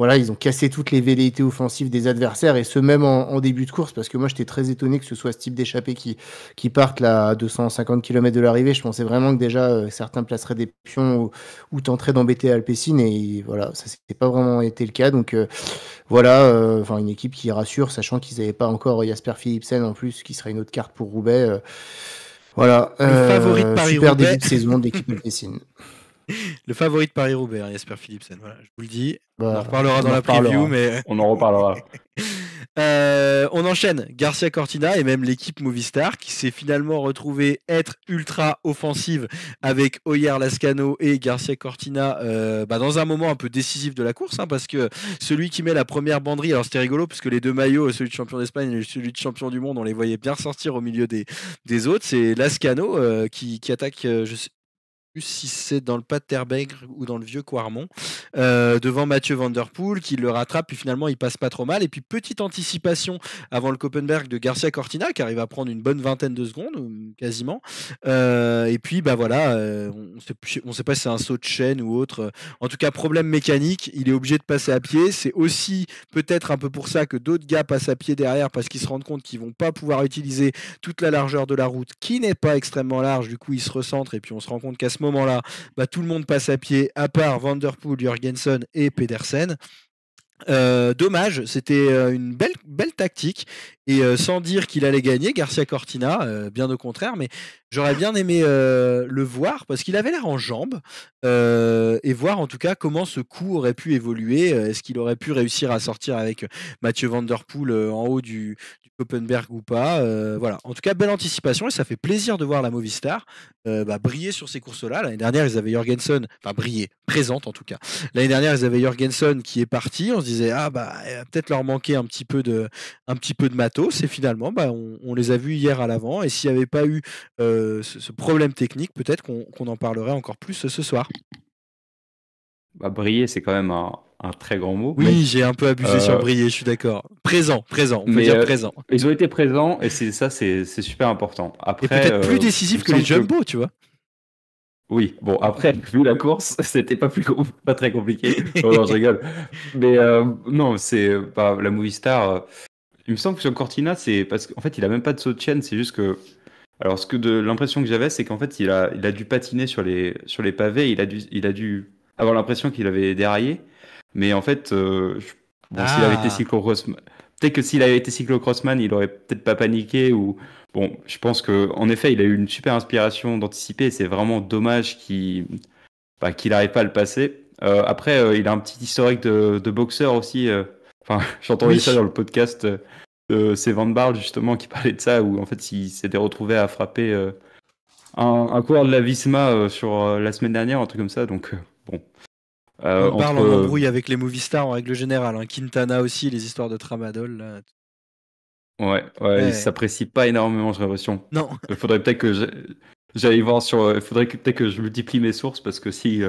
voilà, ils ont cassé toutes les velléités offensives des adversaires et ce même en, début de course parce que moi j'étais très étonné que ce soit ce type d'échappée qui, qui parte là à 250 km de l'arrivée. Je pensais vraiment que déjà euh, certains placeraient des pions ou, tenteraient d'embêter Alpecin et voilà, ça n'a pas vraiment été le cas. Donc euh, voilà, euh, enfin une équipe qui rassure, sachant qu'ils n'avaient pas encore Jasper Philipsen en plus, qui serait une autre carte pour Roubaix. voilà, le favori de Paris super début de saison de l'équipe Alpecin. le favori de Paris-Roubaix, hein, Jasper Philipsen. Voilà, je vous le dis. on en bah, reparlera dans la preview, mais. On en reparlera. Euh, on enchaîne. Garcia Cortina et même l'équipe Movistar qui s'est finalement retrouvée être ultra offensive avec Oyer Lascano et Garcia Cortina euh, bah, dans un moment un peu décisif de la course hein, parce que celui qui met la première banderie, alors c'était rigolo parce que les deux maillots, euh, celui de champion d'Espagne et celui de champion du monde, on les voyait bien sortir au milieu des, des autres. C'est Lascano qui, qui, attaque, je si c'est dans le pas de ou dans le vieux Quarmont, euh, devant Mathieu Van qui le rattrape, puis finalement il passe pas trop mal. Et puis petite anticipation avant le Copenberg de Garcia Cortina, qui arrive à prendre une bonne vingtaine de secondes, quasiment. Euh, et puis bah voilà, euh, on sait, sait pas si c'est un saut de chaîne ou autre. En tout cas, problème mécanique, il est obligé de passer à pied. C'est aussi peut-être un peu pour ça que d'autres gars passent à pied derrière, parce qu'ils se rendent compte qu'ils vont pas pouvoir utiliser toute la largeur de la route, qui n'est pas extrêmement large. Du coup, ils se recentrent et puis on se rend compte qu'à ce moment-là, bah, tout le monde passe à pied, à part Vanderpool, Jurgensen et Pedersen. Euh, dommage, c'était euh, une belle, belle tactique et euh, sans dire qu'il allait gagner, Garcia Cortina, euh, bien au contraire, mais j'aurais bien aimé euh, le voir parce qu'il avait l'air en jambes et voir en tout cas comment ce coup aurait pu évoluer. Est-ce qu'il aurait pu réussir à sortir avec Mathieu Vanderpool en haut du, du ou pas Voilà, en tout cas, belle anticipation et ça fait plaisir de voir la Movistar bah, briller sur ces courses-là. L'année dernière, ils avaient Jorgensen, enfin briller, présente en tout cas. L'année dernière, ils avaient Jorgensen qui est parti. On se disait, ah bah, peut-être leur manquer un petit peu de, un petit peu de matos c'est finalement, bah, on, les a vus hier à l'avant. Et s'il n'y avait pas eu euh, ce, problème technique, peut-être qu'on en parlerait encore plus euh, ce soir. Bah, briller, c'est quand même un, très grand mot. Oui, j'ai un peu abusé sur euh, briller, je suis d'accord. Présent, présent, on peut dire présent. Ils ont été présents et c'est ça, c'est super important. Après, peut-être plus décisif que les jumbo, tu vois. Oui, bon, après, vu la course, c'était pas, plus pas très compliqué. Oh non, je rigole. Mais non, c'est pas bah, la movie star. Il me semble que sur Cortina, c'est parce qu'en fait, il a même pas de saut de chaîne, c'est juste que. Alors, ce que de l'impression que j'avais, c'est qu'en fait, il a, il a dû patiner sur les, sur les pavés, il a dû, il a dû avoir l'impression qu'il avait déraillé. Mais en fait, euh, s'il avait été ah. cyclocrossman, peut-être que s'il avait été cyclocrossman, il aurait peut-être pas paniqué ou. Bon, je pense que en effet, il a eu une super inspiration d'anticiper. C'est vraiment dommage qu'il n'arrive bah, pas à le passer. Euh, après, euh, il a un petit historique de, boxeur aussi. J'ai entendu ça dans le podcast. Euh, de c'est Barl justement qui parlait de ça, où en fait il s'était retrouvé à frapper euh, un, un, coureur de la Visma euh, sur la semaine dernière, un truc comme ça. Donc bon. On parle en embrouille avec les movie stars en règle générale. Hein. Quintana aussi, les histoires de Tramadol. Ouais, ouais, ne s'apprécient pas énormément, j'ai l'impression. Non. Il faudrait peut-être que j'aille voir sur. Il faudrait peut-être que je multiplie mes sources parce que si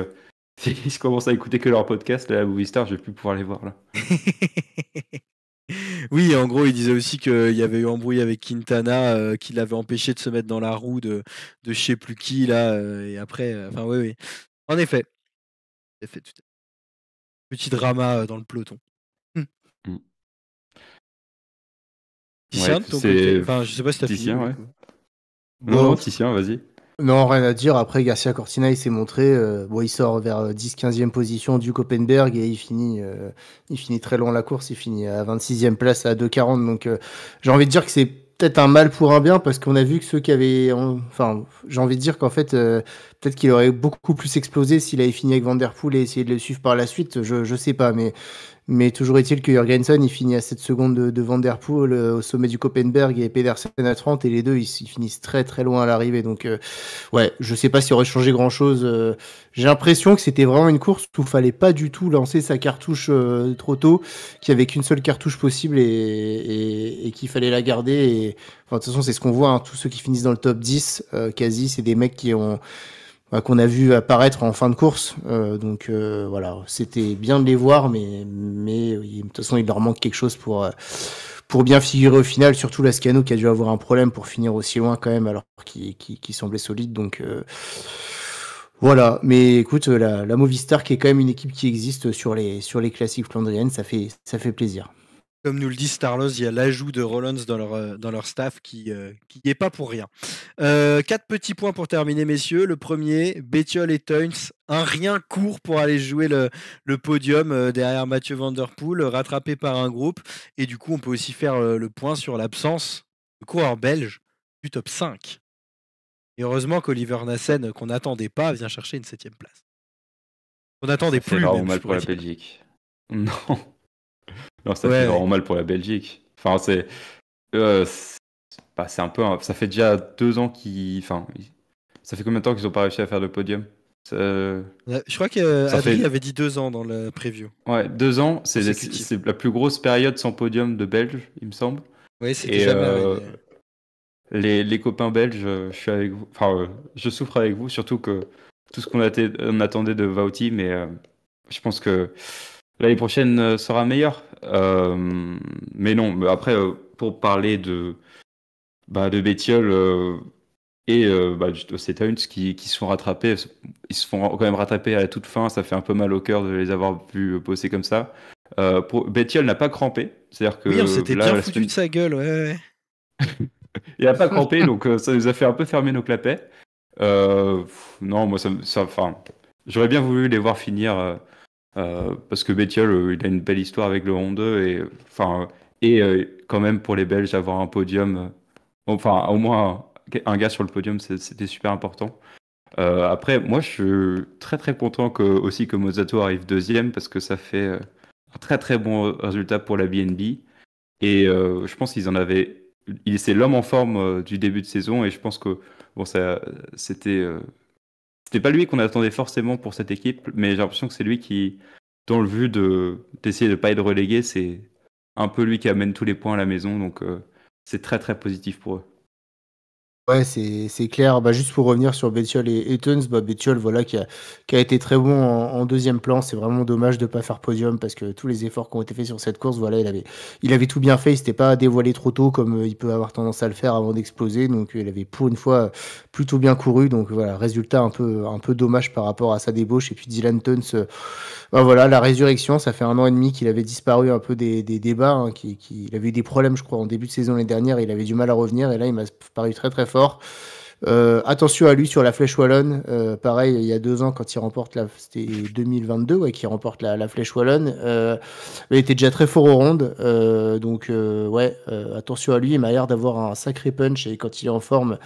si commencent à écouter que leur podcast, la Movie Star, je vais plus pouvoir les voir là. oui, en gros, ils disaient aussi qu'il y avait eu un bruit avec Quintana, euh, qui l'avait empêché de se mettre dans la roue de, de je sais plus qui là, euh, et après, euh, enfin, oui, oui. En effet. Petit drama dans le peloton. Hum. Hum. Tissien Enfin, je sais pas si t'as fini. ouais. non, non, vas-y. Non, rien à dire. Après, Garcia Cortina, il s'est montré. Euh, bon, il sort vers 10-15e euh, position du Copenberg et il finit, euh, il finit très long la course. Il finit à 26e place à 2,40. Donc, j'ai envie de dire que c'est peut-être un mal pour un bien parce qu'on a vu que ceux qui avaient. Enfin, j'ai envie de dire qu'en fait, peut-être qu'il aurait beaucoup plus explosé s'il avait fini avec Vanderpool et essayé de le suivre par la suite. Je, ne sais pas. Mais mais toujours est-il que Jorgensen, il finit à 7 secondes de, de euh, au sommet du Copenberg et Pedersen à 30. Et les deux, ils, finissent très très loin à l'arrivée. Donc, euh, ouais, je sais pas s'il aurait changé grand-chose. Euh, j'ai l'impression que c'était vraiment une course où il fallait pas du tout lancer sa cartouche trop tôt, qu'il n'y avait qu'une seule cartouche possible et, qu'il fallait la garder. Et, enfin, de toute façon, c'est ce qu'on voit. Hein. tous ceux qui finissent dans le top 10, quasi, c'est des mecs qui ont euh, qu'on a vu apparaître en fin de course. Euh, donc euh, voilà, c'était bien de les voir, mais mais de toute façon il leur manque quelque chose pour pour bien figurer au final. Surtout la Lascano qui a dû avoir un problème pour finir aussi loin quand même, alors qu'il qui semblait solide. Donc voilà, mais écoute, la, la Movistar qui est quand même une équipe qui existe sur les sur les classiques flandriennes, ça fait ça fait plaisir comme nous le dit Starlos, il y a l'ajout de Rollins dans leur, euh, dans leur staff qui n'est euh, qui pas pour rien. Euh, quatre petits points pour terminer, messieurs. Le premier, Bétiol et Toyns, un rien court pour aller jouer le, podium derrière Mathieu Vanderpool, rattrapé par un groupe. Et du coup, on peut aussi faire le point sur l'absence de coureur belge du top 5. Et heureusement qu'Oliver Nassen, qu'on n'attendait pas, vient chercher une septième place. On attendait plus. C'est mal pour la Belgique. Non. Non, ça fait vraiment mal pour la Belgique. Enfin, c'est. Euh, bah, un peu. Ça fait déjà deux ans qu'ils. Enfin, ça fait combien de temps qu'ils n'ont pas réussi à faire le podium euh, Je crois qu'Adri euh, avait dit deux ans dans la preview. Ouais, deux ans, c'est la, plus grosse période sans podium de Belge, il me semble. Oui, c'est déjà Euh... Les, les, copains belges, euh, je suis avec vous. Enfin, je souffre avec vous, surtout que tout ce qu'on attendait de Vauti, mais je pense que l'année prochaine sera meilleure euh, mais non, après, euh, pour parler de, bah, de Bétiol euh, et bah, qui, qui se font rattraper, ils se font quand même rattraper à la toute fin, ça fait un peu mal au cœur de les avoir vu bosser comme ça. Euh, pour... n'a pas crampé. C'est-à-dire que. Oui, on s'était bien foutu de sa gueule, ouais. il n'a pas crampé, donc ça nous a fait un peu fermer nos clapets. non, moi, ça. ça J'aurais bien voulu les voir finir euh, parce que Bettiol, euh, il a une belle histoire avec le Ronde et, enfin, et euh, quand même pour les Belges, avoir un podium, enfin au moins un gars sur le podium, c'était super important. après, moi, je suis très très content que, aussi que Mozato arrive deuxième parce que ça fait un très très bon résultat pour la BNB. Et je pense qu'ils en avaient. C'est l'homme en forme du début de saison et je pense que bon, c'était c'était pas lui qu'on attendait forcément pour cette équipe, mais j'ai l'impression que c'est lui qui, dans le vu de d'essayer de pas être relégué, c'est un peu lui qui amène tous les points à la maison, donc euh, c'est très très positif pour eux. Ouais, c'est clair. Bah, juste pour revenir sur Betiol et Eto'Ns, bah, voilà, qui a, qui a été très bon en, deuxième plan. C'est vraiment dommage de ne pas faire podium parce que tous les efforts qui ont été faits sur cette course, voilà, il avait, il avait tout bien fait. Il s'était pas dévoilé trop tôt comme euh, il peut avoir tendance à le faire avant d'exploser. Donc, il avait pour une fois plutôt bien couru. Donc, voilà, résultat un peu, un peu dommage par rapport à sa débauche. Et puis, Dylan Tuns, euh, bah, voilà, la résurrection, ça fait un an et demi qu'il avait disparu un peu des, débats. Hein, qui, il avait eu des problèmes, je crois, en début de saison l'année dernière. Il avait du mal à revenir. Et là, il m'a paru très, très fort. Euh, attention à lui sur la flèche wallonne. Euh, pareil, il y a deux ans, quand il remporte la. C'était 2022, ouais, remporte la, flèche wallonne. Euh, il était déjà très fort aux rondes. donc, ouais, attention à lui. Il m'a l'air d'avoir un sacré punch. Et quand il est en forme,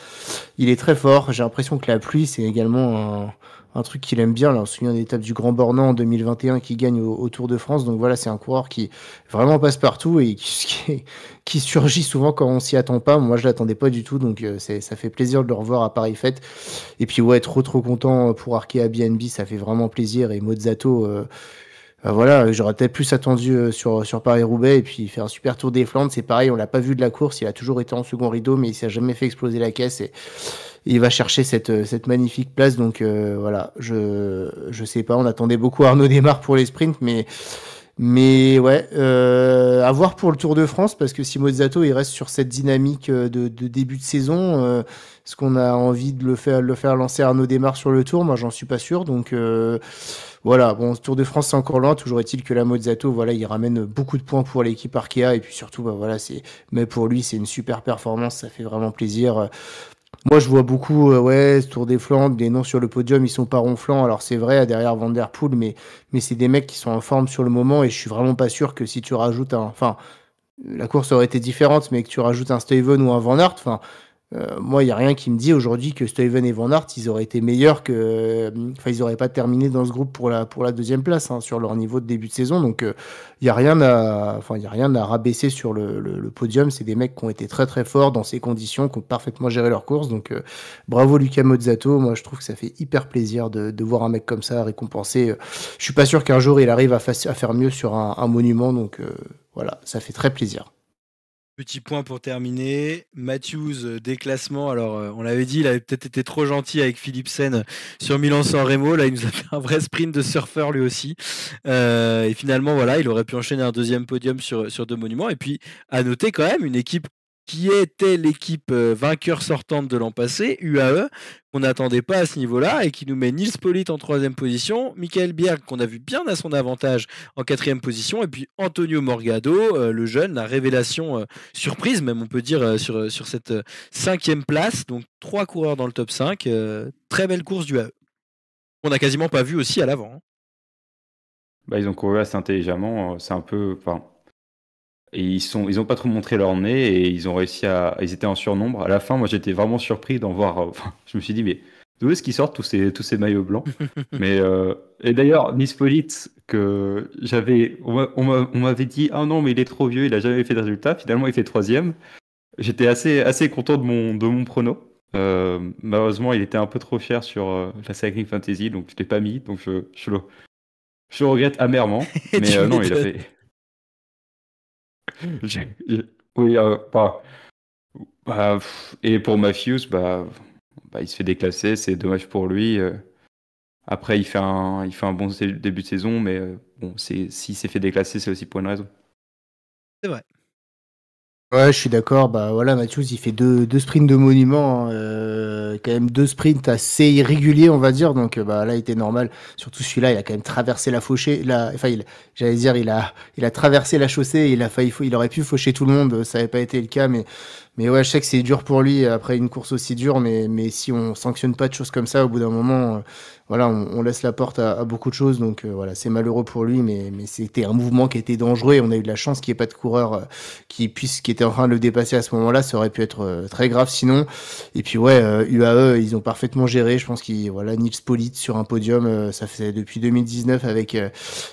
il est très fort. J'ai l'impression que la pluie, c'est également un un truc qu'il aime bien. Là, on se souvient de l'étape du Grand Bornand en 2021 qui gagne au, Tour de France. Donc voilà, c'est un coureur qui vraiment passe partout et qui, surgit souvent quand on s'y attend pas. Moi, je l'attendais pas du tout, donc euh, ça fait plaisir de le revoir à Paris Fête. Et puis ouais, trop trop content pour Arkea BNB, ça fait vraiment plaisir. Et Mozzato, euh, bah, voilà, j'aurais peut-être plus attendu euh, sur, sur Paris-Roubaix et puis il fait un super tour des Flandres. C'est pareil, on l'a pas vu de la course. Il a toujours été en second rideau, mais il s'est jamais fait exploser la caisse et il va chercher cette, euh, cette magnifique place. Donc euh, voilà, je je sais pas. On attendait beaucoup Arnaud Démarre pour les sprints, mais mais ouais, euh, à voir pour le Tour de France, parce que si Mozzato il reste sur cette dynamique euh, de, début de saison, euh, est-ce qu'on a envie de le faire, le faire lancer Arnaud Démarre sur le Tour Moi, j'en suis pas sûr. Donc euh, voilà, bon, Tour de France, c'est encore loin. Toujours est-il que la Mozzato, voilà, il ramène beaucoup de points pour l'équipe Arkea. Et puis surtout, bah, voilà, c'est, mais pour lui, c'est une super performance. Ça fait vraiment plaisir moi, je vois beaucoup, euh, ouais, Tour des flancs, des noms sur le podium, ils sont pas ronflants. Alors, c'est vrai, derrière Van Der Poel, mais, mais c'est des mecs qui sont en forme sur le moment et je suis vraiment pas sûr que si tu rajoutes un. Enfin, la course aurait été différente, mais que tu rajoutes un Steven ou un Van Aert, enfin, euh, moi, il n'y a rien qui me dit aujourd'hui que Steven et Van Hart, ils auraient été meilleurs que. Euh, enfin, ils n'auraient pas terminé dans ce groupe pour la, deuxième place hein, sur leur niveau de début de saison. Donc, il euh, n'y a, rien à... y a rien à rabaisser sur le, podium. C'est des mecs qui ont été très très forts dans ces conditions, qui ont parfaitement géré leur course. Donc, bravo Lucas Mozzato. Moi, je trouve que ça fait hyper plaisir de, voir un mec comme ça récompensé. Je suis pas sûr qu'un jour il arrive à, faire mieux sur un monument. Donc, voilà, ça fait très plaisir. Petit point pour terminer, Matthews euh, déclassement. Alors, euh, on l'avait dit, il avait peut-être été trop gentil avec Philippe Sen sur Milan-San Remo. Là, il nous a fait un vrai sprint de surfeur lui aussi. Euh, et finalement, voilà, il aurait pu enchaîner un deuxième podium sur, sur deux monuments. Et puis, à noter quand même une équipe qui était l'équipe euh, vainqueur sortante de l'an passé, UAE, qu'on n'attendait pas à ce niveau-là et qui nous met Nils Polite en troisième position, Michael Bierg qu'on a vu bien à son avantage en quatrième position et puis Antonio Morgado, euh, le jeune, la révélation euh, surprise même on peut dire sur, sur cette cinquième place, donc trois coureurs dans le top 5, très belle course du UAE. On n'a quasiment pas vu aussi à l'avant. Hein. Bah, ils ont couru assez intelligemment, c'est un peu... Enfin et ils sont, ils ont pas trop montré leur nez et ils ont réussi à, ils étaient en surnombre. À la fin, moi, j'étais vraiment surpris d'en voir. Euh, je me suis dit, mais d'où est-ce qu'ils sortent tous ces, maillots blancs Mais euh, et d'ailleurs, Nispolite que j'avais, on m'avait dit, ah non, mais il est trop vieux, il a jamais fait de résultat. Finalement, il fait troisième. J'étais assez, assez content de mon, de mon prono. Euh, malheureusement, il était un peu trop cher sur la Cycling Fantasy, donc je l'ai pas mis. Donc je, je, le, regrette amèrement. mais non, il a fait. oui, euh, pas. bah, et pour Matthews, bah, bah, il se fait déclasser, c'est dommage pour lui. Euh. Après, il fait un, il fait un bon début de saison, mais euh, bon, s'il s'est fait déclasser, c'est aussi pour une raison. C'est vrai. Ouais, je suis d'accord. Bah voilà, Mathieu, il fait deux, deux sprints de monument, hein. euh, quand même deux sprints assez irréguliers, on va dire. Donc euh, bah là, il était normal. Surtout celui-là, il a quand même traversé la fauchée. La, enfin, j'allais dire, il a, il a traversé la chaussée. Il a failli, il aurait pu faucher tout le monde. Ça n'avait pas été le cas, mais, mais ouais, je sais que c'est dur pour lui après une course aussi dure. Mais, mais si on sanctionne pas de choses comme ça, au bout d'un moment, euh, voilà, on, laisse la porte à, beaucoup de choses. Donc euh, voilà, c'est malheureux pour lui, mais, c'était un mouvement qui était dangereux. on a eu de la chance qu'il n'y ait pas de coureur euh, qui puisse, qui était en train de le dépasser à ce moment-là. Ça aurait pu être euh, très grave sinon. Et puis ouais, UAE, ils ont parfaitement géré. Je pense qu'il voilà, Nils Polite sur un podium, ça fait depuis 2019 avec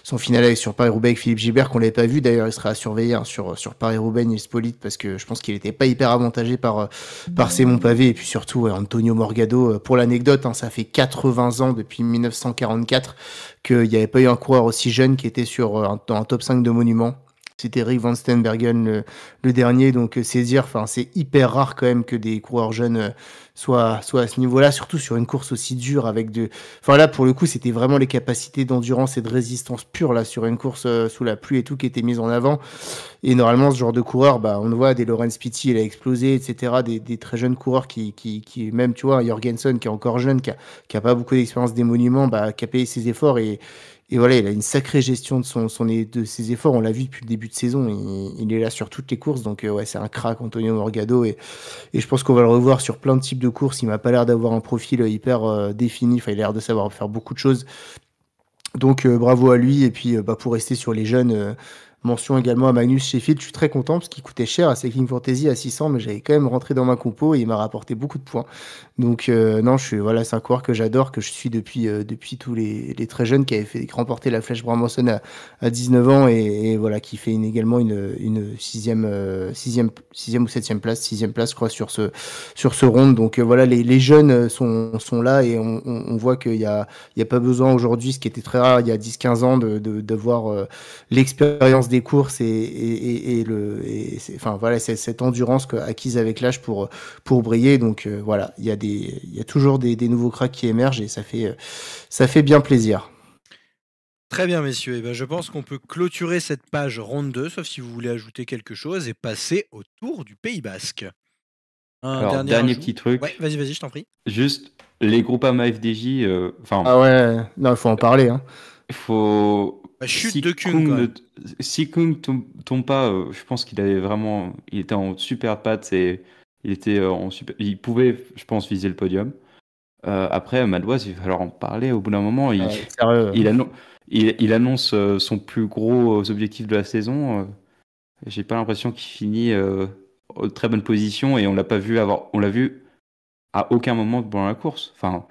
son final avec sur Paris-Roubaix avec Philippe Gilbert qu'on l'avait pas vu. D'ailleurs, il sera à surveiller hein, sur sur Paris-Roubaix Nils Polite parce que je pense qu'il n'était pas hyper avantagé par par Pavé et puis surtout Antonio Morgado. Pour l'anecdote, hein, ça fait 80 ans de depuis 1944 qu'il n'y avait pas eu un coureur aussi jeune qui était sur euh, un, top 5 de monuments c'était Rick Van Steenbergen le, dernier, donc euh, saisir. enfin c'est hyper rare quand même que des coureurs jeunes euh, soient, soient à ce niveau-là, surtout sur une course aussi dure avec de, enfin là pour le coup c'était vraiment les capacités d'endurance et de résistance pure là sur une course euh, sous la pluie et tout qui était mise en avant. Et normalement ce genre de coureur, bah on voit des Lorenz Pitti, il a explosé, etc. Des, très jeunes coureurs qui, qui, même tu vois Jorgensen qui est encore jeune, qui a, pas beaucoup d'expérience des monuments, bah qui a payé ses efforts et et voilà, il a une sacrée gestion de, son, de ses efforts. On l'a vu depuis le début de saison. Il, est là sur toutes les courses. Donc, euh, ouais, c'est un crack, Antonio Morgado. Et, je pense qu'on va le revoir sur plein de types de courses. Il m'a pas l'air d'avoir un profil euh, hyper euh, défini. Enfin, il a l'air de savoir faire beaucoup de choses. Donc, bravo à lui. Et puis, bah, pour rester sur les jeunes Mention également à Magnus Sheffield, je suis très content parce qu'il coûtait cher à Cycling Fantasy à 600, mais j'avais quand même rentré dans ma compo et il m'a rapporté beaucoup de points. Donc euh, non, je suis voilà, c'est un coureur que j'adore, que je suis depuis euh, depuis tous les, très jeunes qui avait fait remporter la flèche Bramanson à, 19 ans et, voilà qui fait également une, une sixième, euh, sixième sixième ou septième place, sixième place je crois sur ce sur ce round. Donc voilà, les, jeunes sont sont là et on, voit qu'il n'y a il a pas besoin aujourd'hui, ce qui était très rare il y a 10-15 ans, de d'avoir de, l'expérience des courses et, et, et le, enfin voilà, cette endurance acquise avec l'âge pour pour briller. Donc euh, voilà, il y a des, il y a toujours des, nouveaux cracks qui émergent et ça fait euh, ça fait bien plaisir. Très bien, messieurs. Et eh ben je pense qu'on peut clôturer cette page ronde 2, sauf si vous voulez ajouter quelque chose et passer au tour du Pays Basque. Un dernier, petit truc. Ouais, vas-y, vas-y, je t'en prie. Juste les groupes AMA FDJ. Euh, enfin. ah ouais, non, il faut en parler. Hein. Il faut bah, chute si de Kung. tombe, pas, euh, je pense qu'il avait vraiment, il était en super patte et il était euh, en il pouvait, je pense, viser le podium. Euh, après, Madouas, il va falloir en parler. Au bout d'un moment, il, hein. annonce son plus gros objectif de la saison. J'ai pas l'impression qu'il finit en très bonne position et on l'a pas vu avoir, on l'a vu à aucun moment pendant la course. Enfin,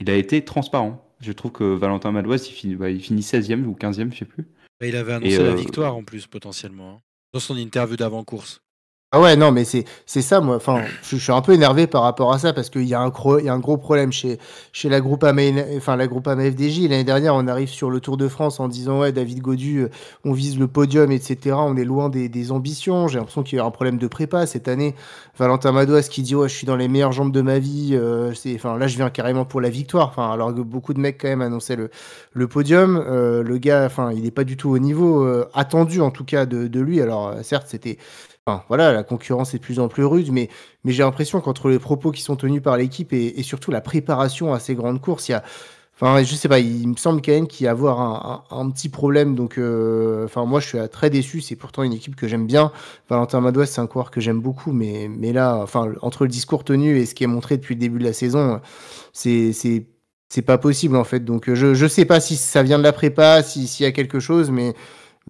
il a été transparent. Je trouve que Valentin Madouas, il finit, bah, 16e ou 15e, je sais plus. Bah, il avait annoncé la euh, victoire en plus, potentiellement. Hein, dans son interview d'avant-course. Ah ouais, non, mais c'est ça, moi. Enfin, je, suis un peu énervé par rapport à ça parce qu'il y, a un y a un gros problème chez, chez la groupe enfin, la groupe AMFDJ. L'année dernière, on arrive sur le Tour de France en disant, ouais, David Godu, euh, on vise le podium, etc. On est loin des, ambitions. J'ai l'impression qu'il y a un problème de prépa cette année. Valentin Madouas qui dit, ouais, je suis dans les meilleures jambes de ma vie. Euh, enfin, là, je viens carrément pour la victoire. Enfin, alors que beaucoup de mecs, quand même, annonçaient le, le podium. Euh, le gars, enfin, il n'est pas du tout au niveau attendu, en tout cas, de lui. Alors, certes, c'était voilà, la concurrence est de plus en plus rude, mais, mais j'ai l'impression qu'entre les propos qui sont tenus par l'équipe et, surtout la préparation à ces grandes courses, il y a. Enfin, je sais pas, il me semble quand même qu'il y a avoir un, petit problème. Donc, euh, enfin, moi, je suis très déçu. C'est pourtant une équipe que j'aime bien. Valentin Madouas, c'est un coureur que j'aime beaucoup. Mais, mais là, enfin, entre le discours tenu et ce qui est montré depuis le début de la saison, c'est c'est pas possible en fait. Donc je, ne sais pas si ça vient de la prépa, s'il y a quelque chose, mais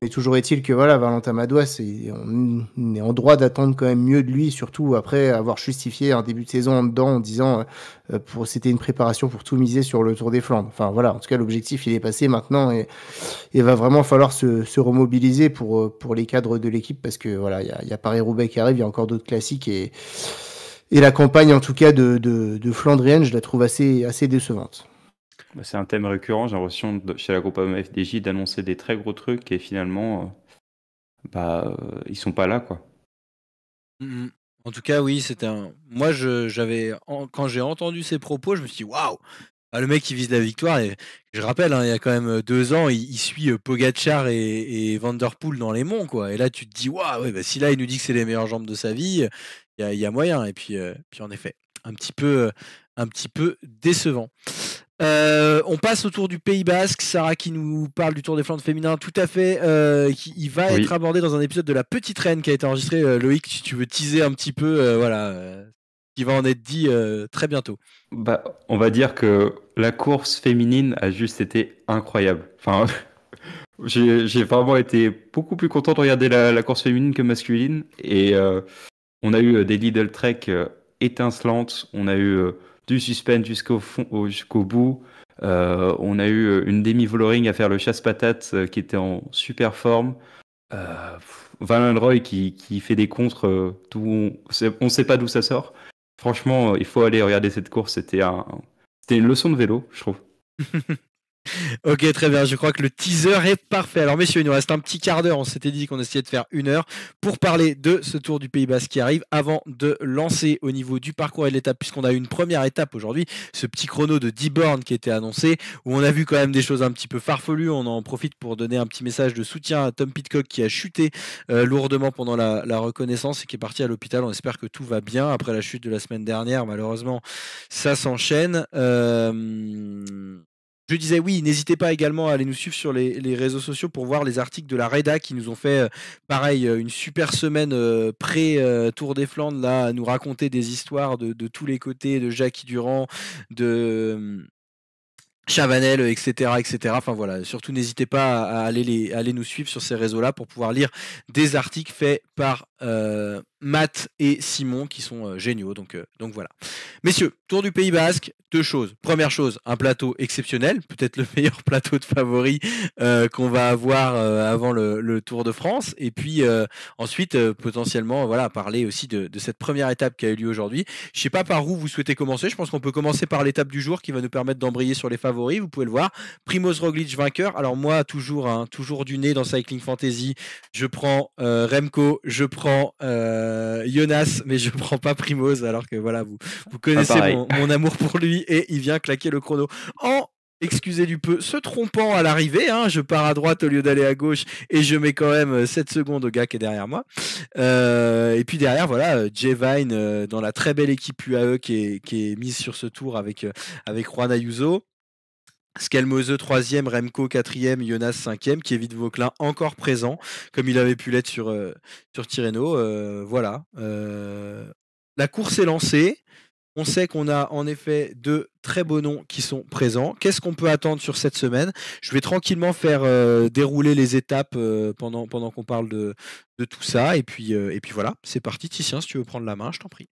mais toujours est-il que voilà, Valentin Madouas, on, est en droit d'attendre quand même mieux de lui, surtout après avoir justifié un début de saison en dedans en disant que euh, c'était une préparation pour tout miser sur le Tour des Flandres. Enfin voilà, en tout cas l'objectif il est passé maintenant et il va vraiment falloir se, remobiliser euh, pour les cadres de l'équipe parce que voilà, il y a, Paris-Roubaix qui arrive, il y a encore d'autres classiques et la campagne en tout cas de, Flandrienne, je la trouve assez décevante. Bah, c'est un thème récurrent. J'ai l'impression chez la groupe FDJ d'annoncer des très gros trucs et finalement, euh, bah, euh, ils sont pas là, quoi. Mm, mm. En tout cas, oui, c'était un. Moi, j'avais quand j'ai entendu ces propos, je me suis dit waouh, ah, le mec qui vise la victoire. Et je rappelle, hein, il y a quand même euh, deux ans, il, suit Pogachar et, Vanderpool dans les monts, quoi. Et là, tu te dis waouh, ouais, bah, si là il nous dit que c'est les meilleures jambes de sa vie, il y, a moyen. Et puis, puis en effet, un petit peu, un petit peu décevant. Euh, on passe au tour du Pays Basque. Sarah qui nous parle du Tour des Flandres féminin, tout à fait. Euh, qui, il va être abordé dans un épisode de La Petite Reine qui a été enregistré. Euh, Loïc, si tu veux teaser un petit peu, voilà, qui va en être dit très bientôt. Bah, on va dire que la course féminine a juste été incroyable. Enfin, j'ai vraiment été beaucoup plus content de regarder la, course féminine que masculine. Et on a eu des Lidl Trek étincelantes. On a eu du suspense jusqu'au jusqu'au bout. Euh, on a eu euh, une demi voloring à faire le chasse-patate euh, qui était en super forme. Euh, Roy qui, fait des contres, tout, on ne sait pas d'où ça sort. Franchement, il faut aller regarder cette course. C'était un, c'était une leçon de vélo, je trouve. Ok, très bien. Je crois que le teaser est parfait. Alors, messieurs, il nous reste un petit quart d'heure. On s'était dit qu'on essayait de faire une heure pour parler de ce tour du Pays Basque qui arrive avant de lancer au niveau du parcours et de l'étape, puisqu'on a une première étape aujourd'hui, ce petit chrono de 10 bornes qui était annoncé, où on a vu quand même des choses un petit peu farfelues. On en profite pour donner un petit message de soutien à Tom Pitcock qui a chuté euh, lourdement pendant la, reconnaissance et qui est parti à l'hôpital. On espère que tout va bien après la chute de la semaine dernière. Malheureusement, ça s'enchaîne. Euh, je disais oui, n'hésitez pas également à aller nous suivre sur les, réseaux sociaux pour voir les articles de la Reda qui nous ont fait, euh, pareil, euh, une super semaine euh, pré-Tour des Flandres, là, à nous raconter des histoires de, de, tous les côtés, de Jackie Durand, de Chavanel, etc., etc. Enfin voilà, surtout n'hésitez pas à aller, aller nous suivre sur ces réseaux-là pour pouvoir lire des articles faits par euh, Matt et Simon qui sont euh, géniaux. Donc, euh, donc voilà. Messieurs, tour du Pays Basque, deux choses. Première chose, un plateau exceptionnel, peut-être le meilleur plateau de favoris qu'on va avoir avant le, Tour de France. Et puis ensuite, potentiellement, voilà, parler aussi de, cette première étape qui a eu lieu aujourd'hui. Je ne sais pas par où vous souhaitez commencer. Je pense qu'on peut commencer par l'étape du jour qui va nous permettre d'embrayer sur les favoris vous pouvez le voir. Primoz Roglic vainqueur. Alors moi, toujours, hein, toujours du nez dans Cycling Fantasy, je prends euh, Remco, je prends euh, Jonas, mais je prends pas Primoz, alors que voilà, vous, vous ah, connaissez mon, amour pour lui et il vient claquer le chrono. En excusez du peu, se trompant à l'arrivée. Hein. je pars à droite au lieu d'aller à gauche et je mets quand même 7 euh, secondes au gars qui est derrière moi. et puis derrière, voilà, Jay Vine dans la très belle équipe UAE qui est, mise sur ce tour avec, avec Juan Ayuso. Skelmose 3 Remco 4e, Jonas 5e, évite Vauquelin encore présent, comme il avait pu l'être sur, euh, sur Tirreno. Euh, voilà. Euh, la course est lancée. On sait qu'on a en effet deux très beaux noms qui sont présents. Qu'est-ce qu'on peut attendre sur cette semaine Je vais tranquillement faire dérouler les étapes pendant, pendant qu'on parle de, de, tout ça. Et puis, et puis voilà, c'est parti. Titien, si tu veux prendre la main, je t'en prie.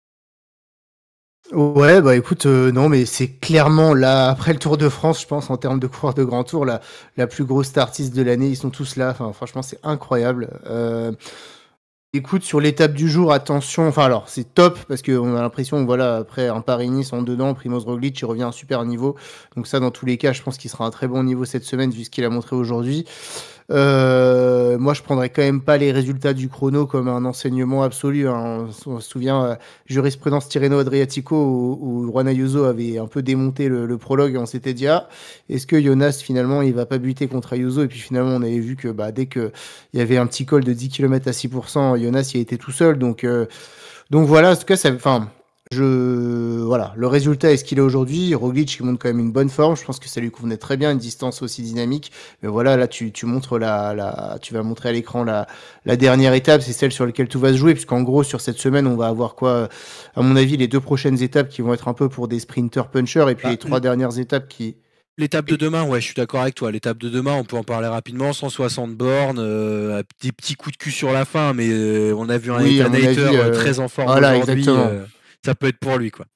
Ouais, bah écoute, euh, non, mais c'est clairement là, après le Tour de France, je pense, en termes de coureurs de grand tour, la, la plus grosse artiste de l'année, ils sont tous là. Enfin, franchement, c'est incroyable. Euh, écoute, sur l'étape du jour, attention. Enfin, alors, c'est top parce qu'on a l'impression, voilà, après un Paris-Nice en dedans, Primoz Roglic, il revient à un super niveau. Donc, ça, dans tous les cas, je pense qu'il sera un très bon niveau cette semaine, vu ce qu'il a montré aujourd'hui. Euh, moi, je prendrais quand même pas les résultats du chrono comme un enseignement absolu. Hein. On, se souvient, euh, jurisprudence Tirreno-Adriatico, où, où, Juan Ayuso avait un peu démonté le, prologue et on s'était dit, ah, est-ce que Jonas, finalement, il va pas buter contre Ayuso Et puis finalement, on avait vu que bah, dès il y avait un petit col de 10 km à 6%, Jonas y a été tout seul. Donc, euh, donc voilà, en tout cas, ça, enfin, je voilà, le résultat est ce qu'il est aujourd'hui. Roglic qui montre quand même une bonne forme. Je pense que ça lui convenait très bien une distance aussi dynamique. Mais voilà, là tu, montres la, la tu vas montrer à l'écran la, la dernière étape, c'est celle sur laquelle tout va se jouer puisqu'en gros sur cette semaine on va avoir quoi à mon avis les deux prochaines étapes qui vont être un peu pour des sprinters punchers et puis bah, les trois dernières étapes qui L'étape de demain, ouais, je suis d'accord avec toi. L'étape de demain, on peut en parler rapidement. 160 bornes, des euh, petits coups de cul sur la fin, mais euh, on a vu un oui, euh, très en forme voilà, aujourd'hui ça peut être pour lui, quoi.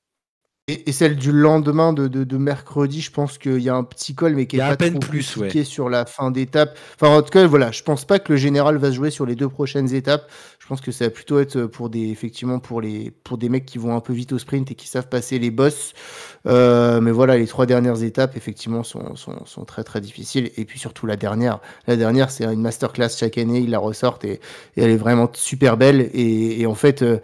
Et, celle du lendemain de, de, mercredi, je pense qu'il y a un petit col, mais qui est pas peine trop sur la fin d'étape. Enfin, en tout cas, voilà, je pense pas que le général va se jouer sur les deux prochaines étapes. Je pense que ça va plutôt être pour des, effectivement, pour les, pour des mecs qui vont un peu vite au sprint et qui savent passer les boss. Euh, mais voilà, les trois dernières étapes, effectivement, sont, sont, sont, très très difficiles. Et puis surtout la dernière, la dernière, c'est une masterclass chaque année, ils la ressortent et, elle est vraiment super belle. Et, en fait. Euh,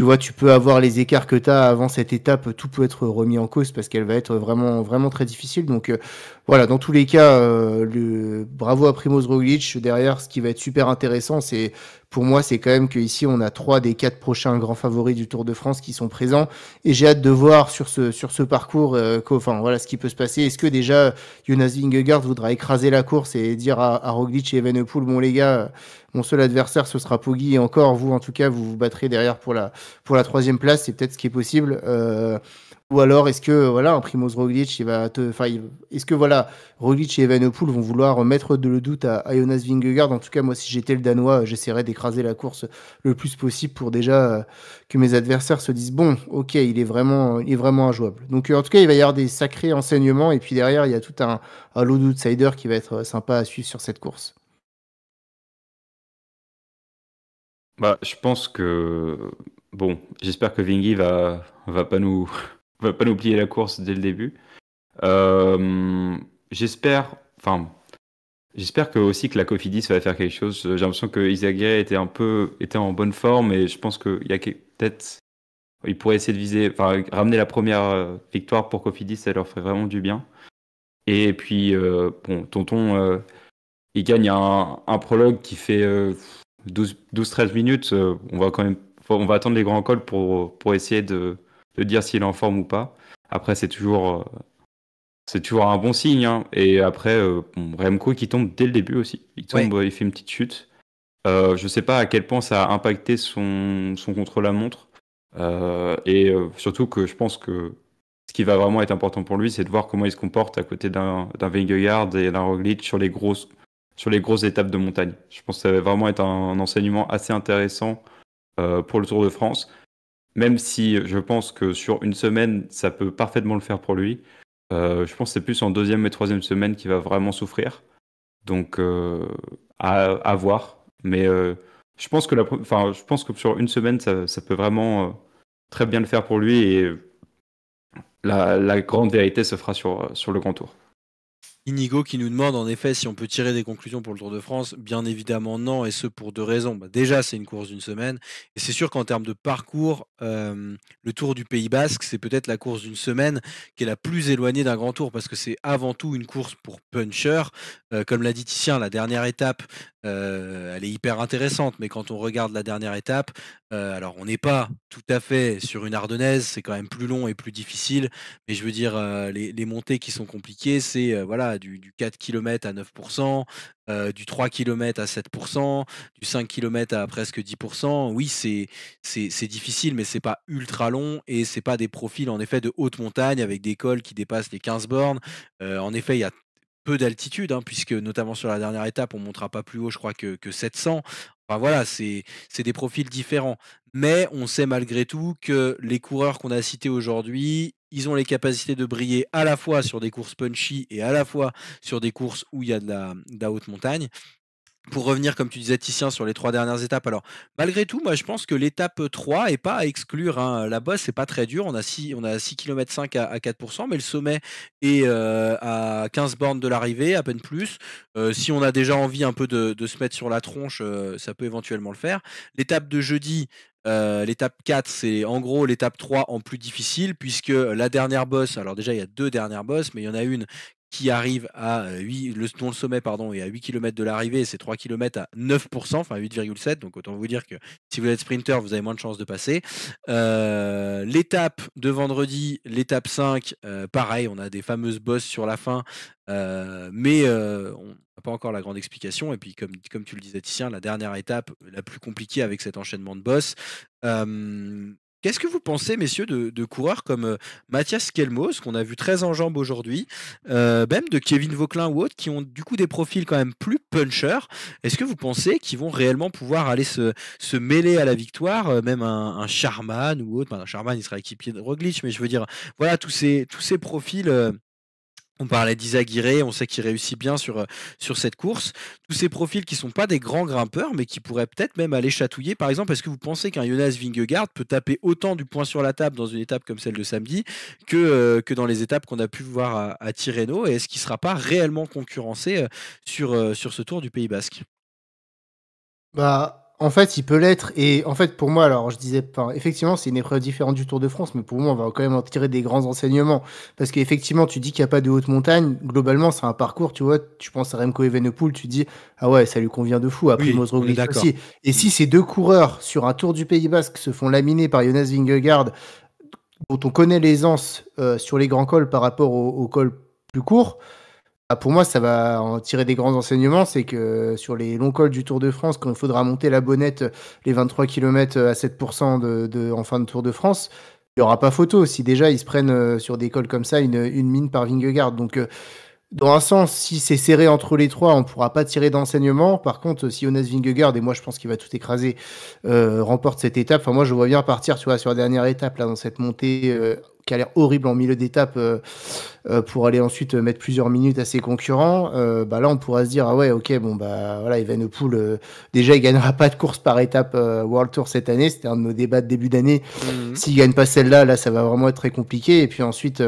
tu vois, tu peux avoir les écarts que tu as avant cette étape, tout peut être remis en cause parce qu'elle va être vraiment, vraiment très difficile. Donc, euh, voilà, dans tous les cas, euh, le, bravo à Primoz Roglic. Derrière, ce qui va être super intéressant, c'est pour moi, c'est quand même qu'ici, on a trois des quatre prochains grands favoris du Tour de France qui sont présents. Et j'ai hâte de voir sur ce, sur ce parcours, euh, enfin, voilà, ce qui peut se passer. Est-ce que déjà Jonas Vingegaard voudra écraser la course et dire à, Roglic et Evenepoel, bon les gars, mon seul adversaire, ce sera Poggi. Et encore, vous, en tout cas, vous vous battrez derrière pour la, pour la troisième place. C'est peut-être ce qui est possible. Euh, ou alors, est-ce que voilà, un Primoz Roglic, va te, est-ce que voilà, Roglic et Evenepoel vont vouloir mettre de le doute à, Jonas Vingegaard En tout cas, moi, si j'étais le Danois, j'essaierais d'écraser la course le plus possible pour déjà euh, que mes adversaires se disent bon, ok, il est vraiment, injouable. Donc, euh, en tout cas, il va y avoir des sacrés enseignements, et puis derrière, il y a tout un, un lot qui va être euh, sympa à suivre sur cette course. Bah, je pense que bon, j'espère que Vingy va pas nous va pas oublier la course dès le début. Euh, j'espère, enfin, j'espère que aussi que la Cofidis va faire quelque chose. J'ai l'impression que Isagre était un peu, était en bonne forme et je pense qu'il y a peut-être, il pourrait essayer de viser, enfin, ramener la première euh, victoire pour Cofidis, ça leur ferait vraiment du bien. Et puis, euh, bon, Tonton, il gagne un, prologue qui fait 12-13 minutes. on va quand même, on va attendre les grands cols pour, pour essayer de de dire s'il est en forme ou pas. Après, c'est toujours, euh, c'est toujours un bon signe. Hein. Et après, euh, Remco qui tombe dès le début aussi. Il tombe, il fait une petite chute. Euh, je ne sais pas à quel point ça a impacté son, son contre-la-montre. et surtout que je pense que ce qui va vraiment être important pour lui, c'est de voir comment il se comporte à côté d'un Vingegaard et d'un Roglic sur les grosses sur les grosses étapes de montagne. Je pense que ça va vraiment être un enseignement assez intéressant pour le Tour de France même si je pense que sur une semaine, ça peut parfaitement le faire pour lui. Euh, je pense que c'est plus en deuxième et troisième semaine qu'il va vraiment souffrir. Donc, euh, à, voir. Mais euh, je, pense que sur une semaine, ça, peut vraiment très bien le faire pour lui. Et la, grande vérité se fera sur, sur le grand tour. Inigo qui nous demande en effet si on peut tirer des conclusions pour le Tour de France. Bien évidemment non, et ce pour deux raisons. Bah, déjà, c'est une course d'une semaine. Et c'est sûr qu'en termes de parcours, euh, le Tour du Pays Basque, c'est peut-être la course d'une semaine qui est la plus éloignée d'un grand tour, parce que c'est avant tout une course pour punchers euh, comme l'a dit Titien, la dernière étape, euh, elle est hyper intéressante, mais quand on regarde la dernière étape, euh, alors on n'est pas tout à fait sur une ardennaise, c'est quand même plus long et plus difficile, mais je veux dire, euh, les, montées qui sont compliquées, c'est voilà, du, 4 km à 9%, du 3 km à 7%, du 5 km à presque 10%. Oui, c'est difficile, mais c'est pas ultra long et c'est pas des profils en effet de haute montagne avec des cols qui dépassent les 15 bornes. en effet, il y a d'altitude, hein, puisque notamment sur la dernière étape, on ne montera pas plus haut, je crois, que, 700. Enfin voilà, c'est des profils différents. Mais on sait malgré tout que les coureurs qu'on a cités aujourd'hui, ils ont les capacités de briller à la fois sur des courses punchy et à la fois sur des courses où il y a de la, de la haute montagne pour revenir, comme tu disais, Titien, sur les trois dernières étapes. Alors, malgré tout, moi, je pense que l'étape 3 est pas à exclure. Hein. La bosse, c'est pas très dur. On a 6, on a km 5 à, 4%, mais le sommet est euh, à 15 bornes de l'arrivée, à peine plus. Euh, si on a déjà envie un peu de, se mettre sur la tronche, euh, ça peut éventuellement le faire. L'étape de jeudi, l'étape 4, c'est en gros l'étape 3 en plus difficile, puisque la dernière bosse, alors déjà il y a deux dernières bosses, mais il y en a une qui arrive à 8, euh, le, dont le sommet pardon, est à 8 km de l'arrivée, c'est 3 km à 9%, enfin 8,7, donc autant vous dire que si vous êtes sprinter, vous avez moins de chances de passer. Euh, l'étape de vendredi, l'étape 5, euh, pareil, on a des fameuses bosses sur la fin, mais on n'a pas encore la grande explication, et puis comme, comme tu le disais Titien, la dernière étape, la plus compliquée avec cet enchaînement de bosses, Qu'est-ce que vous pensez, messieurs, de, coureurs comme euh, Mathias Kelmos, qu'on a vu très en jambes aujourd'hui, euh, même de Kevin Vauquelin ou autres, qui ont du coup des profils quand même plus punchers Est-ce que vous pensez qu'ils vont réellement pouvoir aller se, mêler à la victoire, euh, même un, Charman ou autre Un Charman, il sera équipier de Roglic, mais je veux dire, voilà, tous ces, tous ces profils. On parlait d'Isa Guiré, on sait qu'il réussit bien sur, euh, sur cette course. Tous ces profils qui ne sont pas des grands grimpeurs, mais qui pourraient peut-être même aller chatouiller. Par exemple, est-ce que vous pensez qu'un Jonas Vingegaard peut taper autant du point sur la table dans une étape comme celle de samedi que, euh, que dans les étapes qu'on a pu voir à, à Tirreno Et est-ce qu'il ne sera pas réellement concurrencé euh, sur, sur ce tour du Pays Basque bah, en fait, il peut l'être. Et en fait, pour moi, alors, je disais, pas. effectivement, c'est une épreuve différente du Tour de France, mais pour moi, on va quand même en tirer des grands enseignements. Parce qu'effectivement, tu dis qu'il n'y a pas de haute montagne. Globalement, c'est un parcours, tu vois, tu penses à Remco Evenepoel, tu dis, ah ouais, ça lui convient de fou. Après, aussi. Et si ces deux coureurs, sur un Tour du Pays Basque, se font laminer par Jonas Vingegaard, dont on connaît l'aisance euh, sur les grands cols par rapport aux cols plus courts, ah, pour moi, ça va en tirer des grands enseignements. C'est que sur les longs cols du Tour de France, quand il faudra monter la bonnette, les 23 km euh, à 7% en fin de Tour de France, il n'y aura pas photo. Si déjà ils se prennent euh, sur des cols comme ça une, mine par Vingegaard. Donc, euh, dans un sens, si c'est serré entre les trois, on ne pourra pas tirer d'enseignement. Par contre, si Jonas Vingegaard, et moi je pense qu'il va tout écraser, remporte cette étape, enfin, moi je vois bien partir sur la dernière étape, là, dans cette montée qui a l'air horrible en milieu d'étape euh, euh, pour aller ensuite mettre plusieurs minutes à ses concurrents, euh, bah là on pourra se dire ah ouais ok bon bah voilà Evenepoel déjà il gagnera pas de course par étape World Tour cette année, c'était un de nos débats de début d'année. S'il mhm. ne S'il gagne pas celle-là, là ça va vraiment être très compliqué et puis ensuite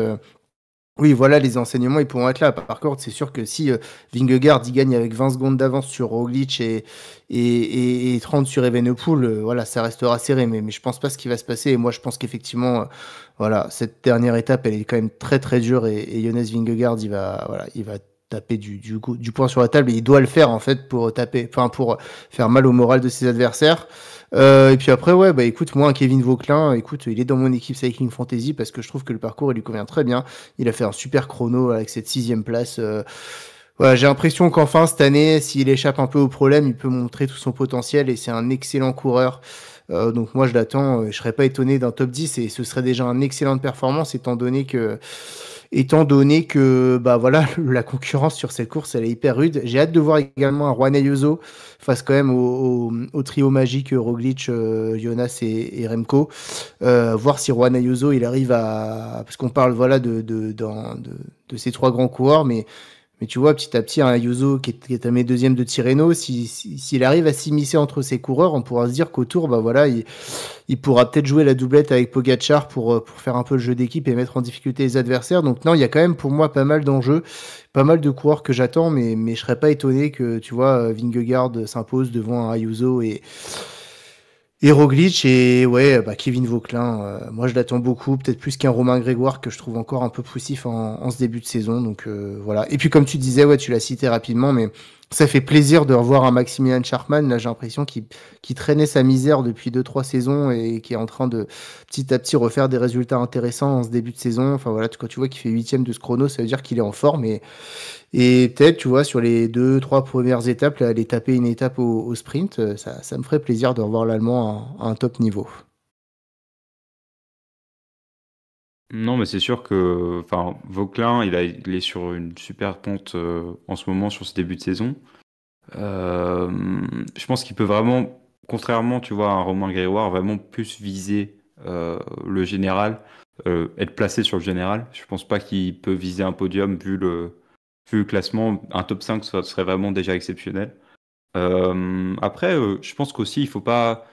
oui, voilà, les enseignements, ils pourront être là. Par contre, c'est sûr que si euh, Vingegaard y gagne avec 20 secondes d'avance sur Roglic et, et, et, 30 sur Evenepoel, euh, voilà, ça restera serré. Mais, mais je pense pas ce qui va se passer. Et moi, je pense qu'effectivement, euh, voilà, cette dernière étape, elle est quand même très très dure. Et, Yonès Jonas Vingegaard, il va, voilà, il va taper du, du, du, point sur la table. Et il doit le faire en fait pour taper, enfin pour faire mal au moral de ses adversaires. Euh, et puis après, ouais, bah écoute, moi, Kevin Vauclin, écoute, il est dans mon équipe Cycling Fantasy parce que je trouve que le parcours, il lui convient très bien. Il a fait un super chrono avec cette sixième place. Euh, j'ai l'impression qu'enfin cette année, s'il échappe un peu au problème, il peut montrer tout son potentiel et c'est un excellent coureur. Euh, donc moi je l'attends, euh, je serais pas étonné d'un top 10 et ce serait déjà une excellente performance étant donné que étant donné que bah voilà la concurrence sur cette course elle est hyper rude. J'ai hâte de voir également un Juan Ayuso face quand même au, trio magique Roglic, euh, Jonas et, Remco, voir si Juan Ayuso il arrive à parce qu'on parle voilà de de, de de ces trois grands coureurs mais mais tu vois, petit à petit, un hein, Ayuso qui est, qui est deuxième de Tireno, s'il si, arrive à s'immiscer entre ses coureurs, on pourra se dire qu'au tour, bah voilà, il, pourra peut-être jouer la doublette avec Pogachar euh, pour, faire un peu le jeu d'équipe et mettre en difficulté les adversaires. Donc non, il y a quand même pour moi pas mal d'enjeux, pas mal de coureurs que j'attends, mais, mais je serais pas étonné que, tu vois, Vingegaard s'impose devant un Ayuso et Héroglitch et ouais, bah, Kevin Vauclin, euh, moi je l'attends beaucoup, peut-être plus qu'un Romain Grégoire que je trouve encore un peu poussif en, en ce début de saison. Donc euh, voilà. Et puis comme tu disais, ouais, tu l'as cité rapidement, mais ça fait plaisir de revoir un Maximilian Charman Là, j'ai l'impression qu'il traînait sa misère depuis 2-3 saisons et qui est en train de petit à petit refaire des résultats intéressants en ce début de saison. Enfin voilà, quand tu vois qu'il fait huitième de ce chrono, ça veut dire qu'il est en forme. Et, et peut-être, tu vois, sur les deux-trois premières étapes, là, aller taper une étape au, sprint, ça, me ferait plaisir de revoir l'Allemand à un top niveau. Non, mais c'est sûr que enfin, Vauclin, il, a, est sur une super pente euh, en ce moment, sur ce début de saison. Euh, je pense qu'il peut vraiment, contrairement tu vois, à un Romain Grégoire, vraiment plus viser euh, le général, être placé sur le général. Je pense pas qu'il peut viser un podium vu le, vu classement. Un top 5 ça serait vraiment déjà exceptionnel. après, je pense qu'aussi, il faut pas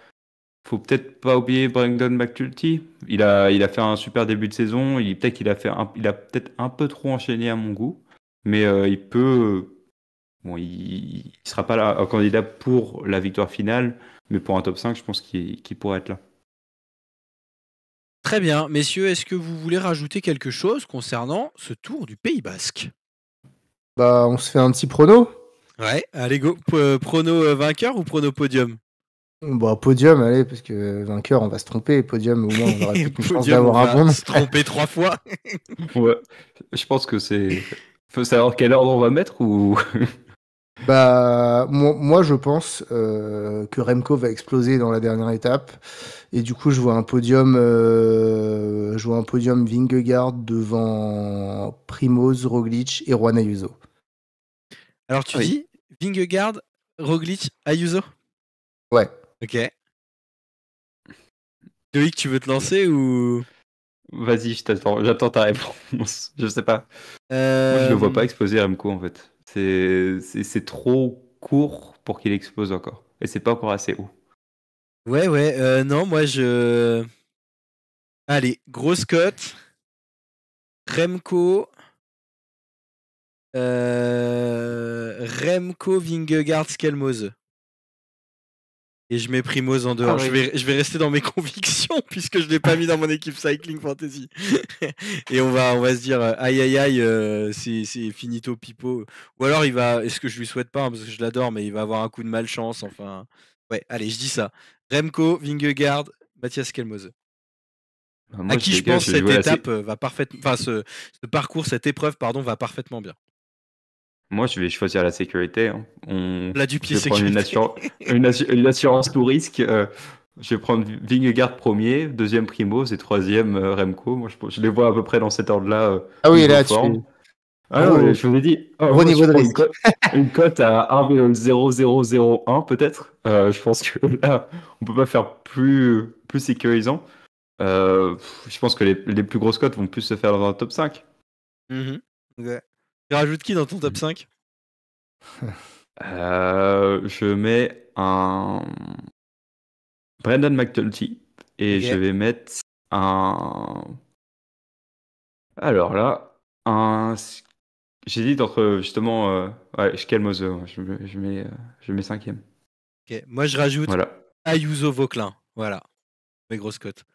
faut peut-être pas oublier Brandon McTulty. Il a, il a fait un super début de saison. Il peut-être qu'il a fait, il a peut-être un peu trop enchaîné à mon goût, mais euh, il peut, bon, il, sera pas là, un euh, candidat pour la victoire finale, mais pour un top 5, je pense qu'il pourrait être là. Très bien, messieurs, est-ce que vous voulez rajouter quelque chose concernant ce tour du Pays Basque Bah, on se fait un petit prono. Ouais, allez go, euh, prono vainqueur ou prono podium Bon, bah, podium, allez, parce que vainqueur, on va se tromper. Podium, au moins, on aura une chance d'avoir un bon. se tromper trois fois. ouais. Je pense que c'est. Faut savoir quel ordre on va mettre ou. bah, moi, je pense euh, que Remco va exploser dans la dernière étape. Et du coup, je vois un podium. Euh, je vois un podium Vingegaard devant Primoz, Roglic et Juan Ayuso. Alors, tu dis Vingegaard, Roglic, Ayuso Ouais. Ok. Loïc, tu veux te lancer ou Vas-y, J'attends ta réponse. je sais pas. Moi, je le vois euh, pas exposer Remco en fait. C'est trop court pour qu'il explose encore. Et c'est pas encore assez haut. Ouais, ouais. Euh, non, moi je. Allez, grosse cote. Remco. Euh, Remco Vingegaard Skelmose. Et je mets Primoz en dehors. Ah je, vais, rester dans mes convictions puisque je ne l'ai pas mis dans mon équipe Cycling Fantasy. et on va, on va se dire euh, aïe aïe aïe, euh, c'est finito pipo. Ou alors il va, est-ce que je lui souhaite pas hein, parce que je l'adore, mais il va avoir un coup de malchance. Enfin, ouais, allez, je dis ça. Remco, Vingegaard, Mathias Kelmose. à qui je pense cette étape euh, va parfaitement, enfin ce, parcours, cette épreuve, pardon, va parfaitement bien. Moi, je vais choisir la sécurité. Hein. On... Là, du pied, une, une, assurance tout risque. Euh, je vais prendre Vingegaard premier, deuxième Primo, et troisième euh, Remco. Moi, je... je, les vois à peu près dans cet ordre-là. Euh, ah oui, là, tu... Ah je vous ai dit, oh, niveau de risque. Une, cote, à 1,0001 peut-être. je pense que là, on peut pas faire plus, plus sécurisant. je pense que les... les, plus grosses cotes vont plus se faire dans un top 5. Tu rajoutes qui dans ton top 5 mmh. euh, Je mets un. Brendan McTulty. Et je vais mettre un. Alors là, un. dit entre justement. Euh, ouais, je calme hein, Je, mets, euh, je mets cinquième. Ok Moi, je rajoute voilà. Ayuso Vauclin. Voilà. Mes grosses cotes.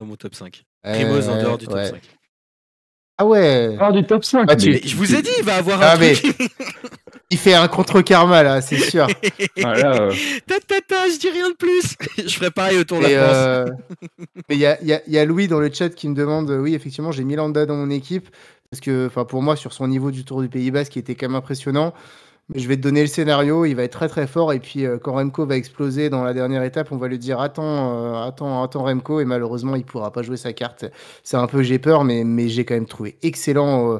Dans mon top 5. Primoz en dehors du top 5. Ah ouais. du top 5. Ah, je vous ai dit, il va avoir un ah, il fait un contre karma là, c'est sûr. voilà, ah, euh. je dis rien de plus. je ferai pareil tour de la euh, mais il y a, Louis dans le chat qui me demande, euh, oui effectivement, j'ai Milanda dans mon équipe parce que, pour moi sur son niveau du Tour du Pays Basque, qui était quand même impressionnant je vais te donner le scénario, il va être très très fort. Et puis euh, quand Remco va exploser dans la dernière étape, on va lui dire attends, euh, attends, attends Remco. Et malheureusement, il pourra pas jouer sa carte. C'est un peu j'ai peur, mais, mais j'ai quand même trouvé excellent. Euh,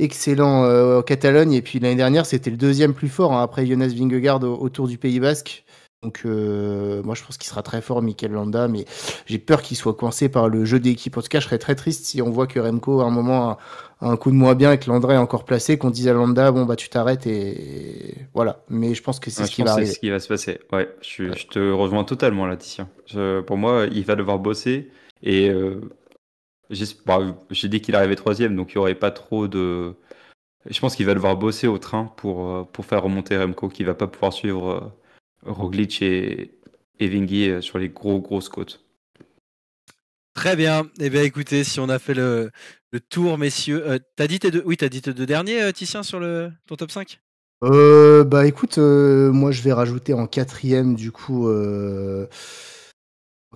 excellent en Catalogne et puis l'année dernière c'était le deuxième plus fort hein, après Jonas Vingegaard au, autour du Pays Basque donc, euh, moi, je pense qu'il sera très fort, Mikel Landa, mais j'ai peur qu'il soit coincé par le jeu d'équipe. En tout cas, je serais très triste si on voit que Remco, à un moment, a, un coup de moins bien et que l'André est encore placé, qu'on dise à Landa, bon, bah, tu t'arrêtes et voilà. Mais je pense que c'est ce qui va arriver. C'est ce qui va se passer. Ouais, je, te rejoins totalement là, Titien. Pour moi, il va devoir bosser et euh, bah, j'ai dit qu'il arrivait troisième, donc il n'y aurait pas trop de. Je pense qu'il va devoir bosser au train pour, euh, pour faire remonter Remco, qui va pas pouvoir suivre Roglic et, Evingi euh, sur les gros grosses côtes. Très bien. Eh bien, écoutez, si on a fait le, tour, messieurs. Euh, t'as dit tes deux, t'as dit tes deux derniers, euh, Titien, sur le, ton top 5 Bah, écoute, moi, je vais rajouter en quatrième, du coup, en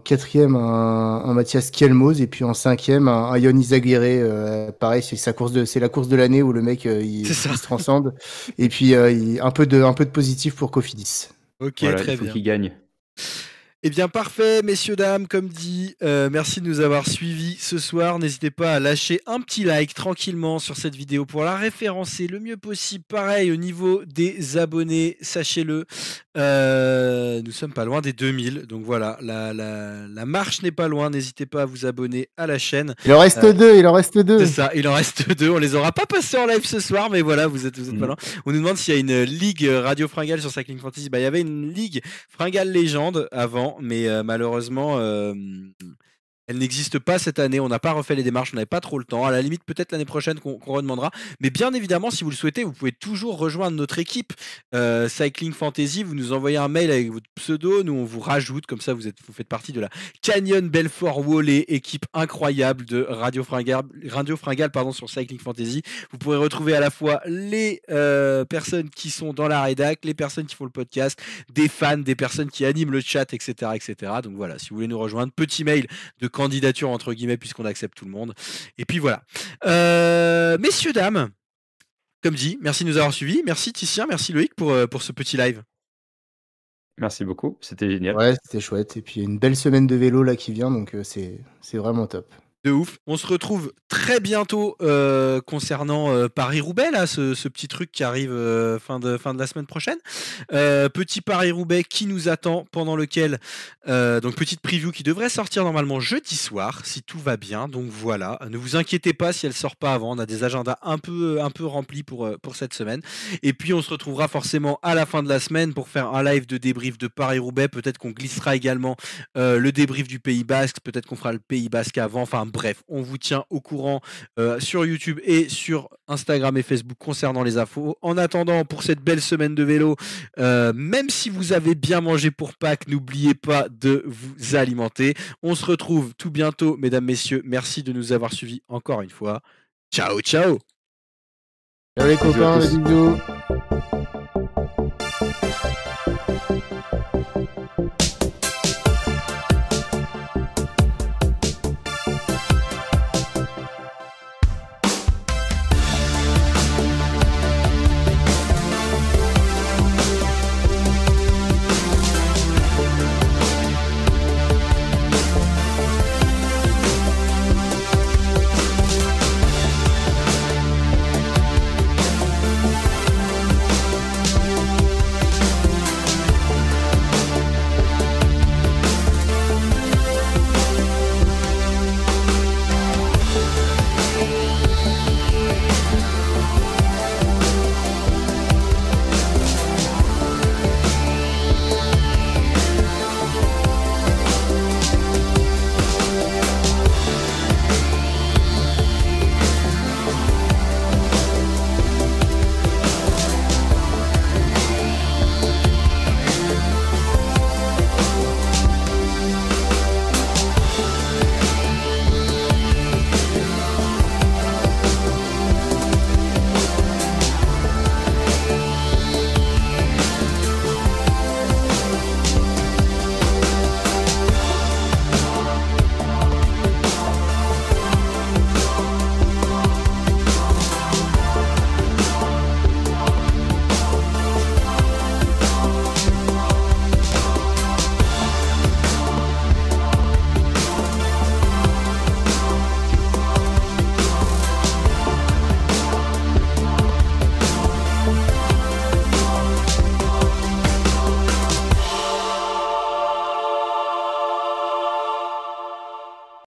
quatrième, un, Mathias Kielmoz, et puis en cinquième, un, un Yonis pareil, c'est sa course de, c'est la course de l'année où le mec, il, se transcende. et puis, un peu de, un peu de positif pour Kofidis Ok, très il faut bien. gagne. Eh bien, parfait, messieurs, dames, comme dit, euh, merci de nous avoir suivis ce soir. N'hésitez pas à lâcher un petit like tranquillement sur cette vidéo pour la référencer le mieux possible. Pareil, au niveau des abonnés, sachez-le, euh, nous sommes pas loin des 2000, donc voilà, la, marche n'est pas loin. N'hésitez pas à vous abonner à la chaîne. Il en reste euh, deux, il en reste deux. C'est ça, il en reste deux. On les aura pas passés en live ce soir, mais voilà, vous êtes, vous pas mm. loin. On nous demande s'il y a une ligue Radio Fringale sur Cycling Fantasy. Bah, il y avait une ligue Fringale Légende avant, mais euh, malheureusement. Euh, elle n'existe pas cette année. On n'a pas refait les démarches. On n'avait pas trop le temps. À la limite, peut-être l'année prochaine qu'on redemandera. Mais bien évidemment, si vous le souhaitez, vous pouvez toujours rejoindre notre équipe euh, Cycling Fantasy. Vous nous envoyez un mail avec votre pseudo. Nous, on vous rajoute. Comme ça, vous, êtes, vous faites partie de la Canyon Belfort Wallet équipe incroyable de Radio Fringale, Radio Fringale pardon, sur Cycling Fantasy. Vous pourrez retrouver à la fois les euh, personnes qui sont dans la rédac, les personnes qui font le podcast, des fans, des personnes qui animent le chat, etc. etc. Donc voilà, si vous voulez nous rejoindre, petit mail de quand candidature entre guillemets puisqu'on accepte tout le monde. Et puis voilà. Euh, messieurs, dames, comme dit, merci de nous avoir suivis. Merci Titien, merci Loïc pour, euh, pour ce petit live. Merci beaucoup, c'était génial. Ouais, c'était chouette. Et puis une belle semaine de vélo là qui vient, donc euh, c'est vraiment top. De ouf. On se retrouve très bientôt euh, concernant euh, Paris-Roubaix, là, ce, petit truc qui arrive euh, fin, de, fin de la semaine prochaine. petit Paris-Roubaix qui nous attend, pendant lequel, donc petite preview qui devrait sortir normalement jeudi soir, si tout va bien. Donc voilà, ne vous inquiétez pas si elle sort pas avant. On a des agendas un peu, un peu remplis pour, pour cette semaine. Et puis on se retrouvera forcément à la fin de la semaine pour faire un live de débrief de Paris-Roubaix. Peut-être qu'on glissera également le débrief du Pays Basque. Peut-être qu'on fera le Pays Basque avant. Enfin, Bref, on vous tient au courant euh, sur YouTube et sur Instagram et Facebook concernant les infos. En attendant, pour cette belle semaine de vélo, euh, même si vous avez bien mangé pour Pâques, n'oubliez pas de vous alimenter. On se retrouve tout bientôt, mesdames, messieurs. Merci de nous avoir suivis encore une fois. Ciao, ciao.